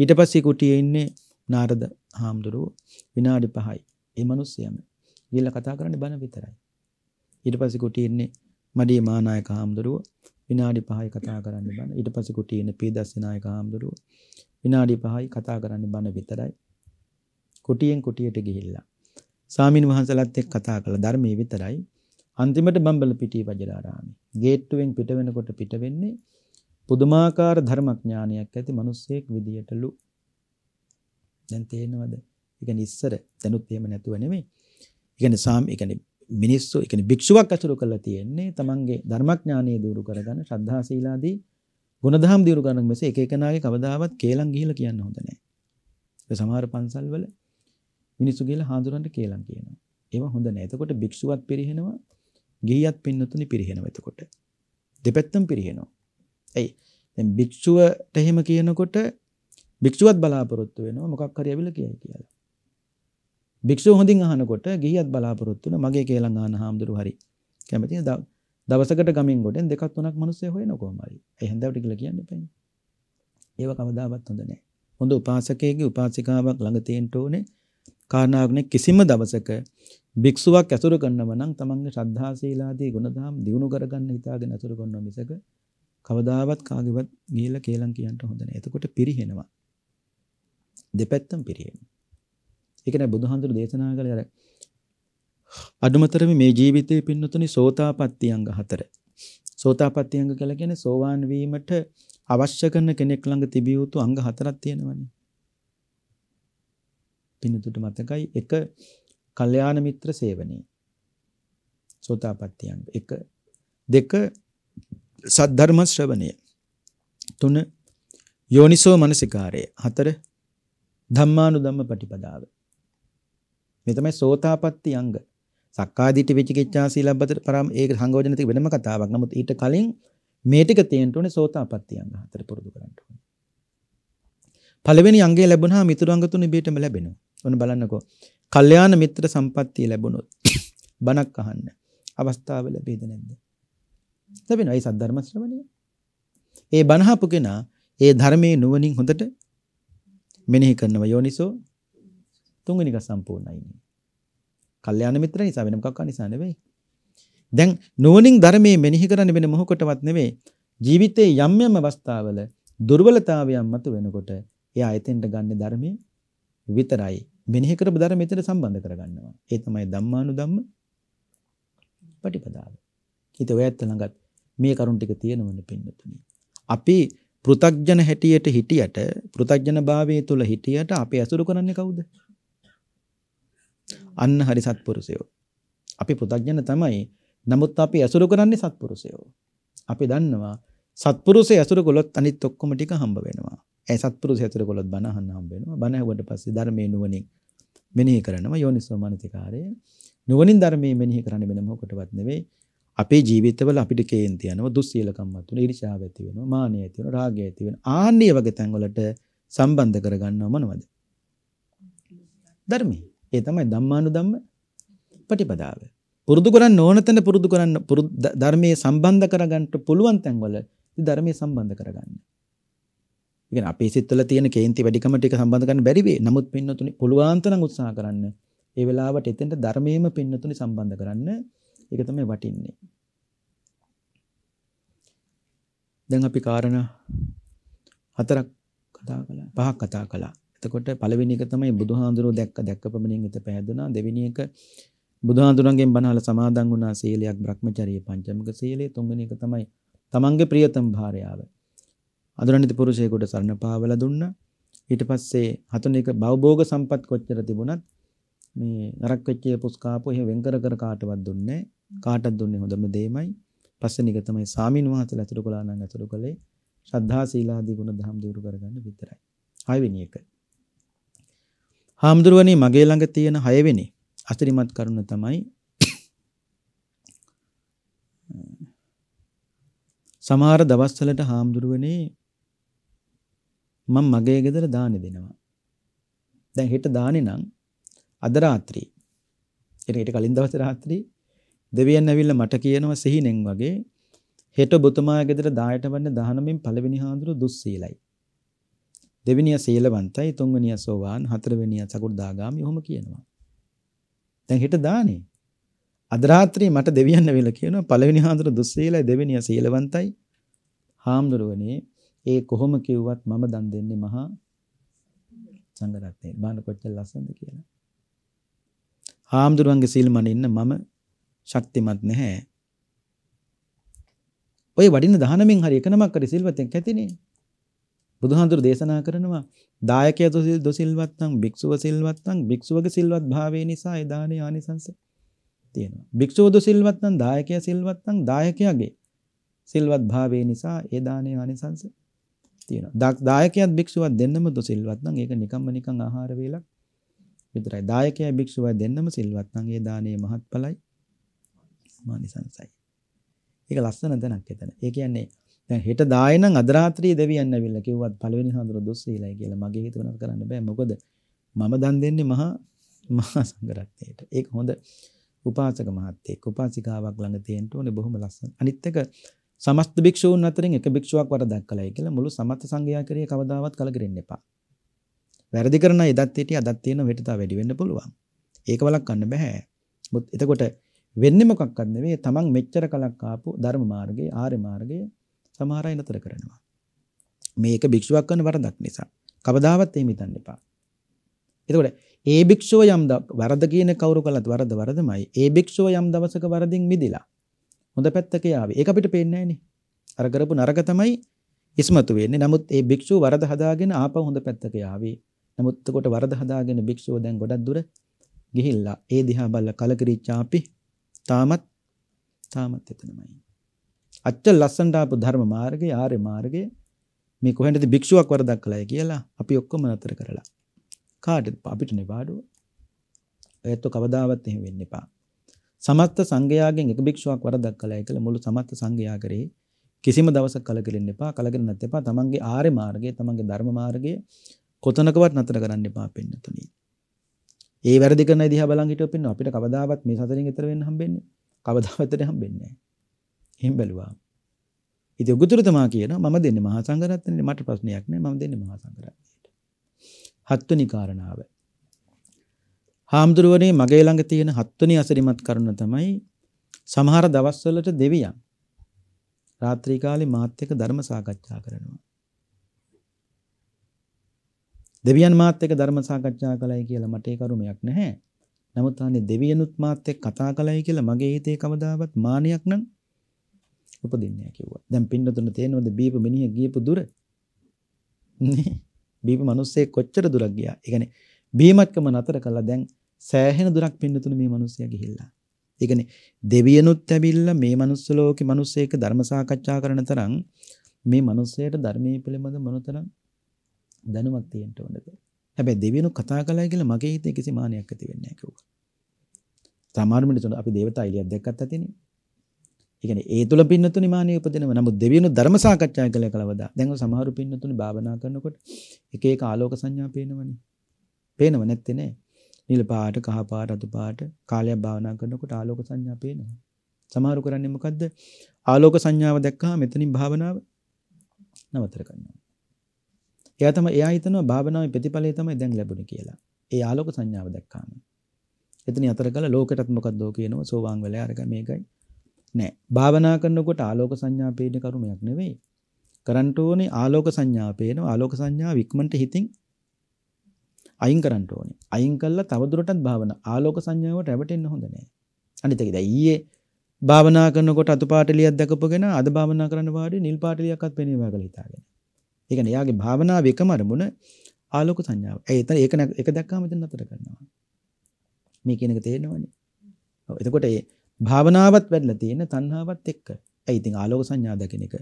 Speaker 2: ඊට පස්සේ කුටියේ ඉන්නේ නාරද හාමුදුරුව විනාඩි 5යි. ඒ මිනිස්සයම ගිහලා කතා කරන්නේ බණ විතරයි. ඊට පස්සේ කුටියේ ඉන්නේ මඩේ මානායක හාමුදුරුව විනාඩි 5යි කතා කරන්නේ බණ. ඊට පස්සේ කුටියේ ඉන්නේ පීදස්සනායක හාමුදුරුව විනාඩි 5යි කතා කරන්නේ බණ විතරයි. කුටියෙන් කුටියට ගිහිල්ලා ස්වාමින් වහන්සලත් එක්ක කතා කළ ධර්මයේ විතරයි අන්තිමට බම්බල පිටිය වජරාරාමේ. ගේට්ටුවෙන් පිට වෙනකොට පිට වෙන්නේ පුදුමාකාර ධර්මඥානයක් ඇති මිනිස්සෙක් විදියටලු. දැන් තේරෙනවද? ඒ කියන්නේ ඉස්සර දැනුත් එහෙම නැතුව නෙමෙයි. ඒ කියන්නේ සාම ඒ කියන්නේ මිනිස්සු ඒ කියන්නේ භික්ෂුවක් අසුරු කරලා තියෙන්නේ තමන්ගේ ධර්මඥානය දියුණු කරගන්න ශ්‍රද්ධා සීලාදී ගුණධම් දියුණු කරන මෙසේ එක එකනාගේ කවදාවත් කේලම් ගිහිලා කියන්න හොඳ නැහැ. ඒ සමහර පන්සල් වල මිනිස්සු ගිහිලා හාඳුරන්න කේලම් කියනවා. ඒව හොඳ නැහැ. එතකොට භික්ෂුවත් පිරිහෙනවා ගිහියත් පින්නතුනි පිරිහෙනවා එතකොට. දෙපැත්තම පිරිහෙනවා. ඇයි? දැන් භික්ෂුවට එහෙම කියනකොට භික්ෂුවත් බලාපොරොත්තු වෙනවා මොකක් හරි ඇවිල්ලා කියයි කියලා. භික්ෂුව හොඳින් අහනකොට ගිහියත් බලාපොරොත්තු වෙනවා මගේ කියලා ගන්න හාමුදුරු හරි. කැමතිද? දවසකට ගමින් ගොඩෙන් දෙකක් තුනක් මිනිස්සු හොයන කොහොම හරි. ඒ හැන්දවට කියලා කියන්න එපා. ඒව කවදාවත් හොඳ නැහැ. හොඳ උපාසකයෙක්ගේ උපාසිකාවක් ළඟ තියෙන්න ඕනේ. කාරණාවන කිසිම දවසක භික්ෂුවක් ඇසුර කන්නව නම් තමන්ගේ ශ්‍රද්ධා සීලාදී ගුණධම් දියුණු කරගන්න හිතාගෙන ඇසුර කරනවා මිසක කවදාවත් කාගේවත් ගිහිල්ලා කේලම් කියන්න හොඳ නැහැ. එතකොට පිරිහෙනවා. දෙපැත්තම පිරිහෙනවා. ඒක නේ බුදුහාඳුර දේශනා කළේ අර අදුමතරම මේ ජීවිතයේ පින්නතුනි සෝතාපට්ටි අංග හතර. සෝතාපට්ටි අංග කියලා කියන්නේ සෝවාන් වීමට අවශ්‍ය කරන කෙනෙක් ළඟ තිබිය යුතු අංග හතරක් තියෙනවනේ. පින්නතුට මතකයි එක කල්යාණ මිත්‍ර සේවනයේ සෝතාපට්ටියංග එක දෙක සද්ධර්ම ශ්‍රවණය තුන යෝනිසෝ මනසිකාරය හතර ධම්මානුධම්ම පටිපදාව මේ තමයි සෝතාපට්ටි අංග සක්කාදිට විචිකිච්ඡා සීලබ්බත පරම ඒක සංගෝචන ටික වෙනම කතාවක් නමුත් ඊට කලින් මේ ටික තියෙන්න ඕනේ සෝතාපට්ටි අංග හතර පුරුදු කරන්න ඕනේ පළවෙනි අංගය ලැබුණාම ඊතුරු අංග තුන ඉබේටම ලැබෙනවා ඔන්න බලන්නකෝ කල්්‍යයාන මිත්‍ර සම්පත්තිය ලැබුණොත් බණක් අහන්න අවස්ථාව ලැබේද නැද්ද ලැබෙන අයි සද්ධර්ම ශ්‍රවණය ඒ බණහපු කෙනා ඒ ධර්මයේ නුවණින් හොඳට මෙනෙහි කරනවා යෝනිසෝ තුන්වෙනික සම්පූර්ණයි කල්යාණ මිත්‍ර නිසා වෙන මොකක් නිසා නෙවෙයි දැන් නුවණින් ධර්මයේ මෙනෙහි කරන්න වෙන මොහොකටවත් නෙවෙයි ජීවිතයේ යම් යම් අවස්ථාවල දුර්වලතාවයන් මතු වෙනකොට එයා එතෙන්ට ගන්න ධර්මයේ විතරයි මෙනෙහි කරපු ධර්ම මෙතන සම්බන්ධ කරගන්නවා. ඒ තමයි ධම්මානුධම්ම පටිපදාව. හිත ඔයත් ළඟත් මේ කරුණ ටික තියෙනවනේ පින්නතුනි. අපි පෘ탁ජන හැටියට හිටියට පෘ탁ජන භාවයේ තුල හිටියට අපි ඇසුරු කරන්නේ කවුද? අන්න හරි සත්පුරුෂයෝ. අපි පෘ탁ජන තමයි. නමුත් අපි ඇසුරු කරන්නේ සත්පුරුෂයෝ. අපි දන්නවා සත්පුරුෂය ඇසුරු කළොත් අනිත් ඔක්කොම ටික හම්බ වෙනවා. ඒ සත්පුරුෂය ඇතුළ ගොල්ලොත් බණ අහන්න හම්බ වෙනවා. බණ ඇහුවට පස්සේ ධර්මයේ නුවණින් මෙනෙහි කරනවා යෝනිසෝ මනසිකාරය. නුවණින් ධර්මයේ මෙනෙහි කරන්නේ වෙන මොකටවත් නෙවෙයි. අපේ ජීවිතවල අපිට කේන්ති යනවා දුස්සීලකම්වත් වෙනවා, ඊර්ෂ්‍යාව ඇති වෙනවා, මානය ඇති වෙනවා, රාගය ඇති වෙනවා. ආන්නේ වගේ තැන් වලට සම්බන්ධ කරගන්නව මොනවද? ධර්මයේ. ඒ තමයි ධම්මානුධම්ම ප්‍රතිපදාව. පුරුදු කරන්න ඕන තැන පුරුදු කරන්න ධර්මයේ සම්බන්ධ කරගන්න පුළුවන් තැන් වල ධර්මයේ සම්බන්ධ කරගන්න. කියන්නේ අපේ සිත් වල තියෙන කේන්ති වැඩිකම ටික සම්බන්ධ කරන්න බැරි වෙයි. නමුත් පින්නතුනි පුළුවන් තරම් උත්සාහ කරන්න. ඒ වෙලාවට එතෙන්ට ධර්මයේම පින්නතුනි සම්බන්ධ කරන්න. ඒක තමයි වටින්නේ. දැන් අපි කාරණා හතරක් කතා කළා. පහක් කතා කළා. එතකොට පළවෙනි එක තමයි බුදුහාඳුරෝ දැක්ක දැක්කපමණින් හිත පෑදුනා. දෙවෙනි එක බුදුහාඳුරන්ගෙන් බණහල සමාදන් වුණා සීලයක්, Brahmacharya පංචමක සීලය. තුන්වෙනි එක තමයි තමන්ගේ ප්‍රියතම භාර්යාව අඳුරනිත පුරුෂයෙකුට සරණ පාවල දුන්නා. ඊට පස්සේ හතුන එක භවභෝග සම්පත් කොච්චර තිබුණත් මේ නරක වෙච්ච පුස්කාපෝ එහෙ වෙන් කර කර කාටවත් දුන්නේ කාටවත් දුන්නේ හොඳම දෙයමයි. පස්සෙනික තමයි සාමින් වහන්සේලා අතුරු කළා නම් අතුරු කළේ ශ්‍රද්ධා සීලාදී ගුණ දහම් දියුරු කරගන්න විතරයි. හයවෙනි එක. හාමුදුරුවනේ මගේ ළඟ තියෙන හයවෙනි අතිරිමත් කරුණ තමයි සමහර දවස්වලට හාමුදුරුවනේ මම මගේ ගෙදර දානේ දෙනවා. දැන් හෙට දානේ නම් අද රාත්‍රී ඊට කලින් දවසේ රාත්‍රී දෙවියන් ඇවිල්ලා මට කියනවා සිහිනෙන් වගේ හෙට ඔබතුමා ගෙදර 10ට වන්න 19න් පළවෙනි හාඳුරු දුස්සීලයි. දෙවෙනිය සීලවන්තයි තුන්වෙනිය සෝවාන් හතරවෙනිය සකු르දාගාමි ඔහොම කියනවා. දැන් හෙට දානේ. අද රාත්‍රියේ මට දෙවියන් වෙලා කියනවා පළවෙනි හාඳුර දුස්සීලයි දෙවෙනිය සීලවන්තයි. හාමුදුරුවනේ ඒ කොහොම කිව්වත් මම දන් දෙන්නේ මහා සංඝරත්නයට. බාන කොච්චර ලස්සනද කියලා. හාමුදුරුවන්ගේ සීල් මනින්න මම ශක්තිමත් නැහැ. ඔය වඩින්න දහනමින් හරි එකනමක් හරි සිල්වතෙන් කැතිනේ. බුදුහාඳුර දේශනා කරනවා දායකයා දොසිල්වත් නම් භික්ෂුව සිල්වත් නම් භික්ෂුවගේ සිල්වත් භාවය නිසා ඒ දානේ ආනිසංස තියෙනවා. භික්ෂුව දොසිල්වත් නම් දායකයා සිල්වත් නම් දායකයාගේ සිල්වත් භාවය නිසා ඒ දානේ ආනිසංස තියෙනවා. දායකයත් භික්ෂුවත් දෙන්නම දොසිල්වත් නම් ඒක නිකම්ම නිකං ආහාර වේලක් විතරයි. දායකයයි භික්ෂුවයි දෙන්නම සිල්වත් නම් ඒ දානයේ මහත්ඵලයි මානිසංසයි. ඒක ලස්සන දැනක් එතන. ඒ කියන්නේ දැන් හෙට දාය නම් අද රාත්‍රියේ දෙවියන් ඇවිල්ලා කිව්වත් පළවෙනි හඳුර දොස්සීලයි කියලා මගේ හිත වෙනස් කරන්න බෑ. මොකද මම දන් දෙන්නේ මහා මහා සංඝරත්නයට. ඒක හොඳ උපාසක මහත්තයෙක් උපාසිකාවක් ළඟ තියෙන්න ඕනේ බොහොම ලස්සන. අනිත් එක සමස්ත භික්ෂූන් අතරින් එක භික්ෂුවක් වරදක් කළයි කියලා මුළු සමස්ත සංඝයා කරේ කවදාවත් කලකිරෙන්න එපා. වැරදි කරන එදත් හිටිය අදත් තියෙන වෙට තව වැඩි වෙන්න පුළුවන්. ඒක වළක්වන්න බෑ. මුත් එතකොට වෙන්නේ මොකක්වත් නෙවෙයි තමන් මෙච්චර කලක් ආපු ධර්ම මාර්ගයේ ආර්ය මාර්ගයේ සමහර අය නතර කරනවා. මේක භික්ෂුවක් කරන වරදක් නිසා. කවදාවත් එහෙම හිතන්න එපා. එතකොට ඒ භික්ෂුව යම් වරද කියන කවුරු කළත් වරද වරදමයි. ඒ භික්ෂුව යම් දවසක වරදින් මිදිලා හොඳ පැත්තක යාවේ. ඒක අපිට පේන්නේ නැහනේ. අර කරපු නරක තමයි ඉස්මතු වෙන්නේ. නමුත් ඒ භික්ෂුව වරද හදාගෙන ආපහු හොඳ පැත්තක යාවේ. නමුත් එතකොට වරද හදාගෙන භික්ෂුව දැන් ගොඩක් දුර ගිහිල්ලා ඒ දිහා බල්ල කලකිරිච්ච අපි තාමත් තාමත් එතනමයි. අච්ච ලස්සනට ආපු ධර්ම මාර්ගය ආර්ය මාර්ගය මේ කොහෙන්ද භික්ෂුවක් වරදක් කළා කියලා අපි ඔක්කොම නතර කරලා කාටද අපිට නේ පාඩුව. ඒත් කවදාවත් එහෙම වෙන්න එපා. සමස්ත සංඝයාගෙන් එක භික්ෂුවක් වරදක් කළයි කියලා මුළු සමස්ත සංඝයා කරේ කිසිම දවසක් කලකිරෙන්න එපා කලකිරෙන්නත් එපා තමන්ගේ ආර්ය මාර්ගය තමන්ගේ ධර්ම මාර්ගය කොතනකවත් නතර කරන්න එපා පින්නතුනි ඒ වැරදි කරන දිහා බලන් හිටියොත් පින්න අපිට කවදාවත් මේ සතරින් ඈතර වෙන්න හම්බෙන්නේ කවදාවත් ඈතර හම්බෙන්නේ නැහැ එහෙම බැලුවා ඉතින් උගුතුරු තමා කියනවා මම දෙන්නේ මහා සංඝරත්නයේ මට ප්‍රශ්නයක් නැහැ මම දෙන්නේ මහා සංඝරත්නයට හත්වෙනි කාරණාව හාමුදුරුවනේ මගේ ළඟ තියෙන හත්වනි අසරිමත් කරුණ තමයි සමහර දවස්වලට දෙවියන් රාත්‍රී කාලේ මාත් එක්ක ධර්ම සාකච්ඡා කරනවා. දෙවියන් මාත් එක්ක ධර්ම සාකච්ඡා කළයි කියලා මට ඒ කරුමයක් නැහැ. නමුත් අනේ දෙවියනුත් මාත් එක්ක කතා කළයි කියලා මගේ හිතේ කවදාවත් මානයක් නම් උපදින්නේ නැහැ කිව්වා. දැන් පින්නතුන තේනවද බීප මිනිහ ගියපු දුර? නේ? බීප මිනිස්සේ කොච්චර දුරක් ගියා? ඒ කියන්නේ බීමත්කම නතර කළා දැන් සෑහෙන දුරක් පින්නතුන මේ මිනිස්සයා ගිහිල්ලා. ඒ කියන්නේ දෙවියනුත් ඇවිල්ලා මේ manuss ලෝකේ මිනිස්සෙක් ධර්ම සාකච්ඡා කරන තරම් මේ මිනිස්සයට ධර්මයේ පිළිබඳ මොනතරම් දැනුමක් තියෙන්න ඕනද? හැබැයි දෙවියනු කතා කළා කියලා මගේ හිතේ කිසි මානයක් ඇති වෙන්නේ නැහැ කිව්වා. සමහර මිනිස්සුන්ට අපි దేవතා එළියක් දැක්කත් ඇතිනේ. ඒකනේ ඒ තුල පින්නතුනි මානිය උපදිනව. නමුත් දෙවියනු ධර්ම සාකච්ඡා කළ කලවදා. දැන් සමහරු පින්නතුනි භාවනා කරනකොට එක එක ආලෝක සංඥා පේනවනේ. පේනව නැත්තේ නේ. නිල පාට කහ පාට රතු පාට කාලයක් භාවනා කරනකොට ආලෝක සංඥා පේනවා. සමහරු කරන්නේ මොකද්ද? ආලෝක සංඥාව දැක්කහම මෙතනින් භාවනාව නවතර ගන්නවා. එයා තමයි එයා හිතනවා භාවනාවේ ප්‍රතිඵලය තමයි දැන් ලැබුණේ කියලා. ඒ ආලෝක සංඥාව දැක්කහම. එතන අතර කළ ලෝකෙටත් මොකද්ද කියනවා සෝවාන් වෙලා අරග මේකයි. නෑ. භාවනා කරනකොට ආලෝක සංඥා පේන කරුමයක් නෙවෙයි. කරන්ට ඕනේ ආලෝක සංඥා පේනවා ආලෝක සංඥා වික්මන්ට හිතින් අයින් කරන්න ඕනේ. අයින් කළා තවදුරටත් භාවන ආලෝක සංඥාවට රැවටෙන්න හොඳ නැහැ. අනිත් එක දැන් ඊයේ භාවනා කරනකොට අතු පාට එළියක් දැකපගෙන අද භාවනා කරන්න වාඩි නිල් පාට එළියක්වත් පෙනේවා කියලා හිතාගෙන. ඒ කියන්නේ යාගේ භාවනාව එකම අරමුණ ආලෝක සංඥාව. ඒ එතන ඒක එක දැක්කම එතන නතර කරනවා. මේ කියන එක තේරෙනවනේ. ඔව් එතකොට ඒ භාවනාවත් වැඩිලා තියෙන තණ්හාවත් එක්ක. ඒ ඉතින් ආලෝක සංඥා දකින එක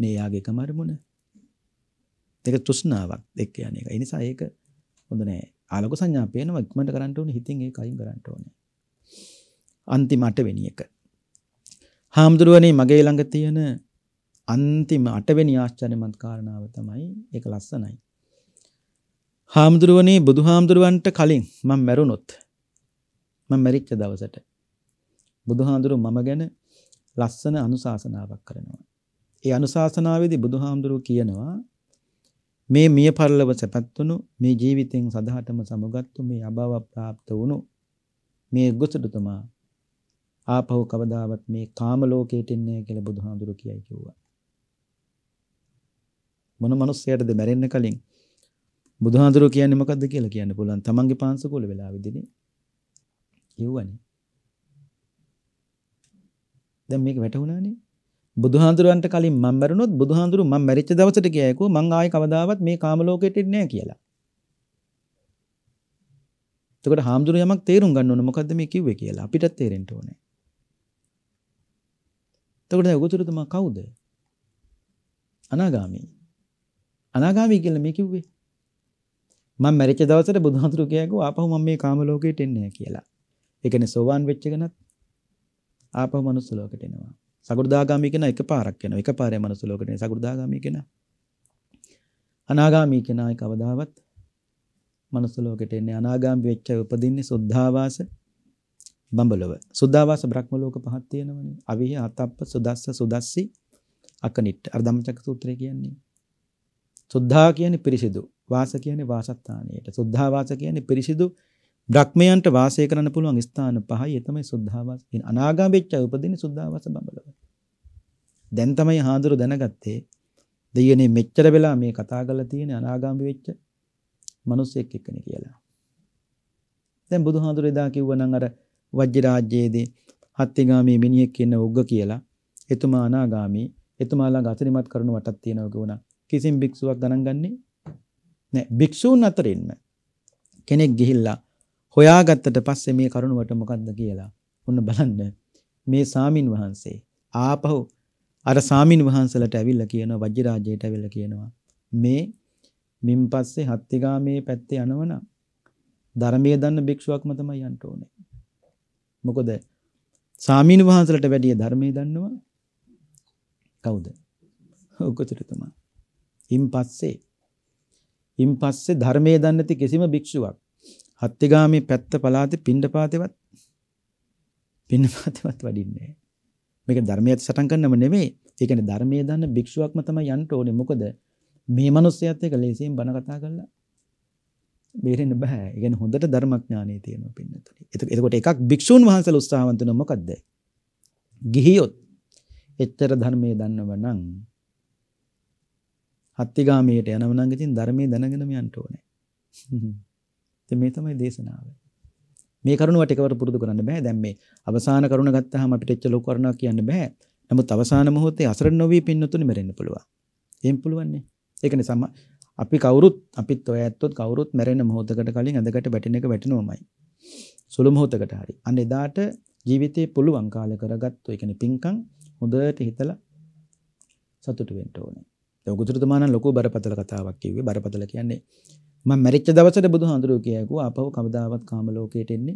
Speaker 2: නේ යාගේ එකම අරමුණ. ඒක තෘෂ්ණාවක් එක්ක යන එක. ඒ නිසා ඒක හොඳ නෑ. ආලෝක සංඥා පේනවා ඉක්මනට කරන්න ඕනේ හිතින් ඒක අයින් කරන්න ඕනේ. අන්තිම අටවෙනි එක. හාමුදුරුවනේ මගේ ළඟ තියෙන අන්තිම අටවෙනි ආශ්චර්යමත් කාරණාව තමයි ඒක ලස්සනයි. හාමුදුරුවනේ බුදුහාමුදුරුවන්ට කලින් මම මැරුණොත් මම මැරිච්ච දවසට බුදුහාමුදුරුව මම ගැන ලස්සන අනුශාසනාවක් කරනවා. ඒ අනුශාසනාවේදී බුදුහාමුදුරුව කියනවා මේ මිය පරලව සැපැත්වුණු මේ ජීවිතයෙන් සඳහටම සමුගත්තු මේ අභාව ප්‍රාප්ත වුණු මේ ගොසටතුමා ආපහු කවදාවත් මේ කාම ලෝකයට එන්නේ කියලා බුදුහාඳුරු කියයි කිව්වා. මොන මිනිස්සයටද මැරෙන්න කලින් බුදුහාඳුරු කියන්නේ මොකද්ද කියලා කියන්න පුළුවන්. තමන්ගේ පාංශකෝල වෙලාවෙදීනේ. කිව්වනේ. දැන් මේක වැටුණානේ. බුදුහාඳුරන්ට කලින් මම මැරුණොත් බුදුහාඳුරු මම මැරිච්ච දවසට කියයිකෝ මං ආයේ කවදාවත් මේ කාම ලෝකෙට එන්නේ නැහැ කියලා. එතකොට හාමුදුරු යමක් තේරුම් ගන්න ඕන මොකද්ද මේ කිව්වේ කියලා අපිටත් තේරෙන්න ඕනේ. එතකොට දැන් උගතුරුතුමා කවුද? අනාගාමි. අනාගාමි කියලා මේ කිව්වේ. මම මැරිච්ච දවසට බුදුහාඳුරු කියයිකෝ ආපහු මම මේ කාම ලෝකෙට එන්නේ නැහැ කියලා. ඒ කියන්නේ සෝවාන් වෙච්ච කෙනත් ආපහු මනුස්ස ලෝකෙට එනවා. සකෘදාගාමී කෙනා එකපාරක් යනවා. එකපාරේ මනස ලෝකෙට යන සකෘදාගාමී කෙනා. අනාගාමී කෙනා කවදාවත් මනස ලෝකෙට එන්නේ අනාගාමී වෙච්ච උපදින්නේ සුද්ධාවාස බඹලව. සුද්ධාවාස බ්‍රහ්ම ලෝක පහක් තියෙනවනේ. අවිහ අතප්ප සුදස්ස සුදස්සි අකනිට්ට. අර ධම්මචක්ක සූත්‍රය කියන්නේ. සුද්ධා කියන්නේ පිරිසිදු. වාස කියන්නේ වාසස්ථානයට. සුද්ධාවාස කියන්නේ පිරිසිදු බ්‍රහ්මයන්ට වාසය කරන්න පුළුවන් ස්ථාන පහයි ඒ තමයි සුද්ධාවාස කියන අනාගාමීච්ච උපදින සුද්ධාවාස බඹලව. දැන් තමයි හාඳුරු දැනගත්තේ දෙයනේ මෙච්චර වෙලා මේ කතා කරලා තියෙන අනාගාමී වෙච්ච මිනිස්සෙක් එක්කනේ කියලා. දැන් බුදුහාඳුර එදා කිව්වනම් අර වජ්ජ රාජ්‍යයේදී හත්තිගාමී මිනිහෙක් ඉන්න උග්ග කියලා එතුමා අනාගාමී එතුමාලා ගතරිමත් කරන වටක් තියෙනවා කියුණා. කිසිම භික්ෂුවක් ගණන් ගන්නේ නැහැ. භික්ෂූන් අතරින්ම කෙනෙක් ගිහිල්ලා හොයාගත්තට පස්සේ මේ කරුණුවට මොකද්ද කියලා ඔන්න බලන්න මේ සාමින් වහන්සේ ආපහු අර සාමින් වහන්සලට ඇවිල්ලා කියනවා වජිරාජයට ඇවිල්ලා කියනවා මේ මින් පස්සේ හත්තිගාමේ පැත්තේ යනවනම් ධර්මයේ දන්න භික්ෂුවක්ම තමයි යන්න ඕනේ. මොකද සාමින් වහන්සලට වැඩිය ධර්මයේ දන්නවා කවුද? උකතරතුමා. ඉන් පස්සේ ඉන් පස්සේ ධර්මයේ දන්නේ නැති කිසිම භික්ෂුවක් හත්තිගාමි පැත්ත පලාතේ පිණ්ඩපාතේවත් පිණ්ඩපාතේවත් වඩින්නේ මේක ධර්මයට සටන් කරනම නෙමෙයි ඒ කියන්නේ ධර්මයේ දන්න භික්ෂුවක්ම තමයි යන්න ඕනේ මොකද මේ මිනිස්සයත් එක්ක ලේසියෙන් බණ කතා කරලා බේරෙන්න බෑ ඒ කියන්නේ හොඳට ධර්මඥානෙ තියෙනවා පින්නතුනේ එතකොට එකක් භික්ෂුන් වහන්සේලා උත්සාහවන්ත වෙනවා මොකද්ද ගිහියොත් එච්චර ධර්මයේ දන්නව නම් හත්තිගාමයට යනව නම් ඉතින් ධර්මයේ දැනගෙනම යන්න ඕනේ මේ තමයි දේශනාව. මේ කරුණුවට එකවර පුරුදු කරන්න බෑ. දැන් මේ අවසාන කරුණ ගත්තාම අපිට එච්ච ලොකු කරුණක් කියන්න බෑ. නමුත් අවසාන මොහොතේ අසරණ නොවී පින්නතුනි මැරෙන්න පුළුවන්. එහෙම පුළුවන්නේ. ඒක නිසා අපි කවුරුත් අපිත් ඔය ඇත්තොත් කවුරුත් මැරෙන මොහොතකට කලින් අදකට වැටෙන එක වැටෙනවමයි. සුළු මොහොතකට හරි. අන්න එදාට ජීවිතේ පුළුවන් කාලය කරගත්තු ඒ කියන්නේ පිංකම් හොඳට හිතලා සතුටු වෙන්න ඕනේ. දැන් උගුතුතුමාණන් ලොකු බරපතල කතාවක් කිව්වේ. බරපතල කියන්නේ මම මැරිච්ච දවසට බුදුහාඳුරු කියකෝ අපව කවදාවත් කාම ලෝකයට එන්නේ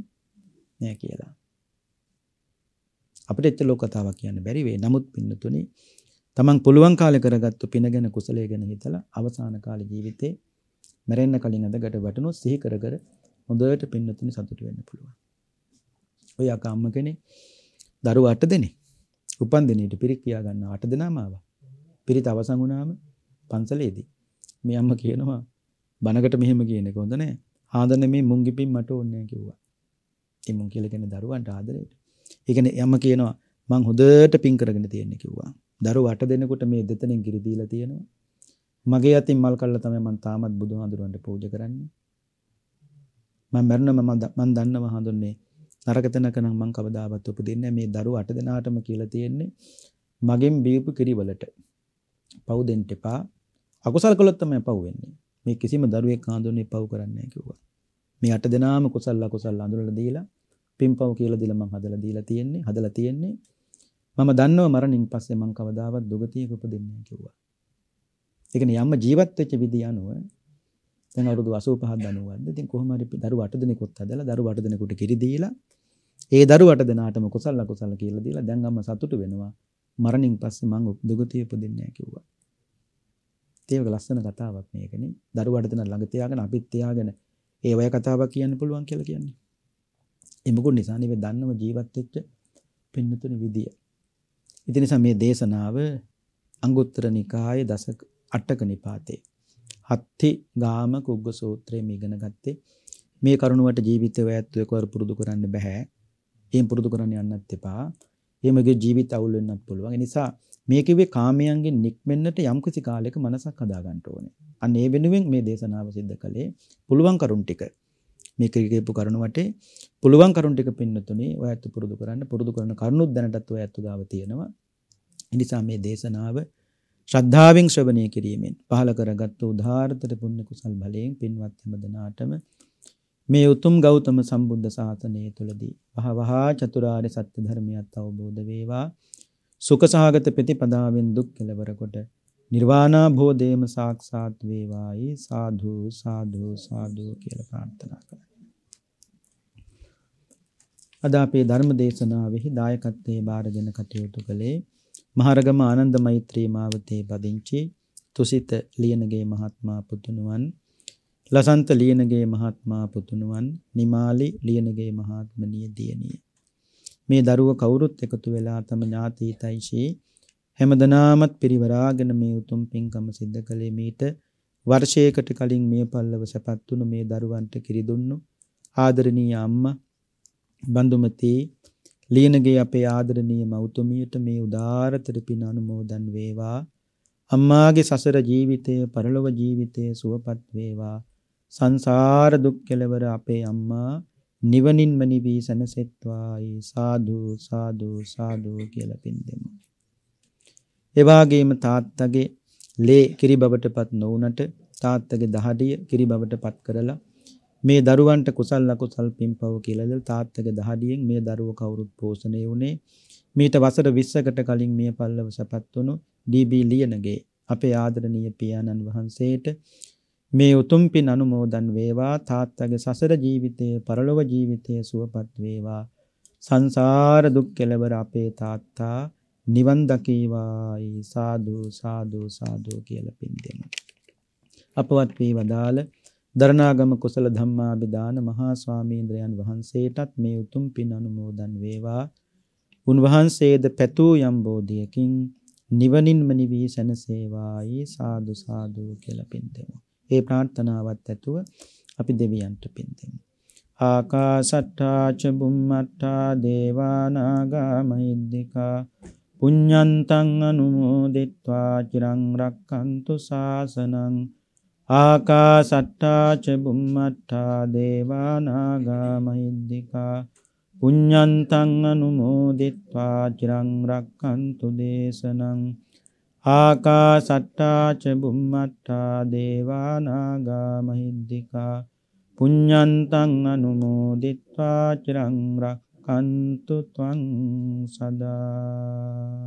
Speaker 2: නෑ කියලා. අපිට එච්ච ලෝක කතාවක් කියන්න බැරි වෙයි. නමුත් පින්නතුනි තමන් පුළුවන් කාලේ කරගත්තු පින ගැන කුසලය ගැන හිතලා අවසාන කාලේ ජීවිතේ මැරෙන්න කලින් අදකට වටනොත් සිහි කර කර හොඳට පින්නතුනි සතුට වෙන්න පුළුවන්. ඔය අකම්ම කෙනෙක් දරුවා 8 දෙනෙක්. උපන් දිනේට පිරික් කියා ගන්න 8 දෙනාම ආවා. පිරිත අවසන් වුණාම පන්සලේදී මේ අම්ම කියනවා බනකට මෙහෙම කියන එක හොඳ නෑ. ආදර නෙමේ මුංගි පින් මට ඕනේ කිව්වා. ඉතින් මුං කියලා කියන්නේ දරුවන්ට ආදරේට. ඒ කියන්නේ යම කියනවා මං හොඳට පින් කරගෙන තියෙන්නේ කිව්වා. දරුවාට දෙනකොට මේ දෙතනින් ගිරි දීලා තියෙනවා. මගේ අතින් මල් කල්ලා තමයි මං තාමත් බුදුහාඳුරන්ට පූජා කරන්නේ. මම මරණ මම මන් දන්නවා හඳුන්නේ නරක තැනක නම් මං කවදාවත් උපදින්නේ මේ දරුවෝ අට දෙනාටම කියලා තියෙන්නේ මගෙන් බීපු කිරිවලට පව් දෙන්න එපා අකුසල් කළොත් තමයි පව් වෙන්නේ මේ කිසිම දරුවෙක් ආඳුනේ පව් කරන්නේ කිව්වා. මේ අට දෙනාම කුසල් අකුසල් අඳුරලා දීලා පින්පව් කියලා දීලා මං හදලා දීලා තියෙන්නේ හදලා තියෙන්නේ. මම දන්නවා මරණින් පස්සේ මං කවදාවත් දුගතියක උපදින්නේ නැහැ කිව්වා. ඒ කියන්නේ යම්ම ජීවත් වෙච්ච විදිය අනුව දැන් අවුරුදු 85 90ක්ද ඉතින් කොහොම හරි දරුවෝ 8 දෙනෙකුත් හදලා දරුවෝ 8 දෙනෙකුට කිරි දීලා ඒ දරුවෝ 8 දෙනාටම කුසල් අකුසල් කියලා දීලා දැන් අම්මා සතුටු වෙනවා මරණින් පස්සේ මං දුගතිය උපදින්නේ නැහැ කිව්වා. ඒවක ලස්සන කතාවක් මේකනේ. දරුවාට දෙන ළඟ තියාගෙන අපිත් තියාගෙන ඒ වගේ කතාවක් කියන්න පුළුවන් කියලා කියන්නේ. ඒ මොකුත් නිසා නෙවෙයි දන්නම ජීවත් වෙච්ච පින්නතුනි විදිය. ඉතින් නිසා මේ දේශනාව අංගුත්තර නිකායේ දසක 8ක නිපාතේ හත්ති ගාම කුග්ග සූත්‍රයේ ඉගෙන ගත්තේ මේ කරුණුවට ජීවිතය වැයත් එක්වර පුරුදු කරන්න බෑ. එයින් පුරුදු කරන්න යන්නත් එපා. එහෙමගේ ජීවිත අවුල් වෙන්නත් පුළුවන්. ඒ නිසා මේ කිව්වේ කාමයන්ගෙන් නික්මෙන්නට යම්කිසි කාලයක මනසක් හදා ගන්න ඕනේ. අන්න ඒ වෙනුවෙන් මේ දේශනාව සිද්ධ කළේ පුළුවන් කරුණ ටික. මේක කියපු කරුණ වටේ පුළුවන් කරුණ ටික පින්නතුනේ ඔය ඇත්ත පුරුදු කරන්න පුරුදු කරන කරුණුත් දැනටත් ඔය ඇත්ත ගාව තියෙනවා. ඒ නිසා මේ දේශනාව ශ්‍රද්ධාවෙන් ශ්‍රවණය කිරීමෙන් පහල කරගත් උදාාරතර පුණ්‍ය කුසල් බලයෙන් පින්වත් හැම දෙනාටම මේ උතුම් ගෞතම සම්බුද්ධ ශාසනය තුළදී වහවහා චතුරාර්ය සත්‍ය ධර්මියත් අවබෝධ වේවා සුඛ සහගත ප්‍රතිපදාවෙන් දුක් කෙලවර කොට නිර්වාණා භෝධේම සාක්ෂාත් වේවායි සාදු සාදු සාදු කියලා ප්‍රාර්ථනා කරා. අද අපේ ධර්ම දේශනාවෙහි දායකත්වයේ බාරගෙන කටයුතු කළේ මහරගම ආනන්ද මෛත්‍රී මාවතේ පදිංචි තුසිත ලියනගේ මහත්මයා පුතුණුවන් ලසන්ත ලියනගේ මහත්මා පුතුණුවන් නිමාලි ලියනගේ මහත්මනිය දියණිය මේ දරුව කවුරුත් එකතු වෙලා තම ඥාතීතයිෂී හැමදනාමත් පිරිවරාගෙන මේ උතුම් පින්කම සිද්ධ කළේ මීට වර්ෂයකට කලින් මේ පල්ලව සැපත් වුණු මේ දරුවන්ට කිරි දුන්නු ආදරණීය අම්මා බඳුමති ලියනගේ අපේ ආදරණීය මව්තුමියට මේ උදාරතර පින් අනුමෝදන් වේවා අම්මාගේ සසර ජීවිතය පරලොව ජීවිතය සුවපත් වේවා සංසාර දුක් කෙලවර අපේ අම්මා නිවනින්ම නිවී සැනසෙත්වායි සාදු සාදු සාදු කියලා පින්දෙමු. ඒ වගේම තාත්තගේ ලේ කිරි බබටපත් නොවුනට තාත්තගේ දහඩිය කිරි බබටපත් කරලා මේ දරුවන්ට කුසල් ලකුසල් පින්පව කියලාද තාත්තගේ දහඩියෙන් මේ දරුව කවුරුත් පෝෂණය වුණේ මීට වසර 20කට කලින් මිය පල්ලව සපත් වුණු ඩී.බී. ලියනගේ අපේ ආදරණීය පියාණන් වහන්සේට මේ උතුම් පින් අනුමෝදන් වේවා තාත්තගේ සසර ජීවිතය පරලොව ජීවිතය සුවපත් වේවා සංසාර දුක් කෙලවර අපේ තාත්තා නිවන් දකීවායි සාදු සාදු සාදු කියලා පින් දෙමු. අපවත් වේ වදාළ දරණාගම කුසල ධම්මාභිදාන මහා ස්වාමීන්ද්‍රයන් වහන්සේටත් මේ උතුම් පින් අනුමෝදන් වේවා. උන්වහන්සේද පැතූ යම් බෝධියකින් නිවනින්ම නිවී සැනසේවායි සාදු සාදු කියලා පින් දෙමු. ඒ ප්‍රාර්ථනාවත් ඇතුව අපි දෙවියන්ට පින් දෙමු. ආකාසට්ටා ච බුම්මට්ටා දේවානාගා මහිද්దికා පුඤ්ඤන්තං අනුමෝදිත්වා චිරං රක්ඛන්තු ශාසනං ආකාසට්ටා ච බුම්මට්ටා දේවානාගා මහිද්దికා පුඤ්ඤන්තං අනුමෝදිත්වා චිරං රක්ඛන්තු දේශනං ආකා සට්ටා චබුම්මට්ටා දේවානාගා මහිද්දිකා පුඤ්ඤන්තං අනුමෝදිත්වා චිරං රක්ඛන්තු ත්වං සදා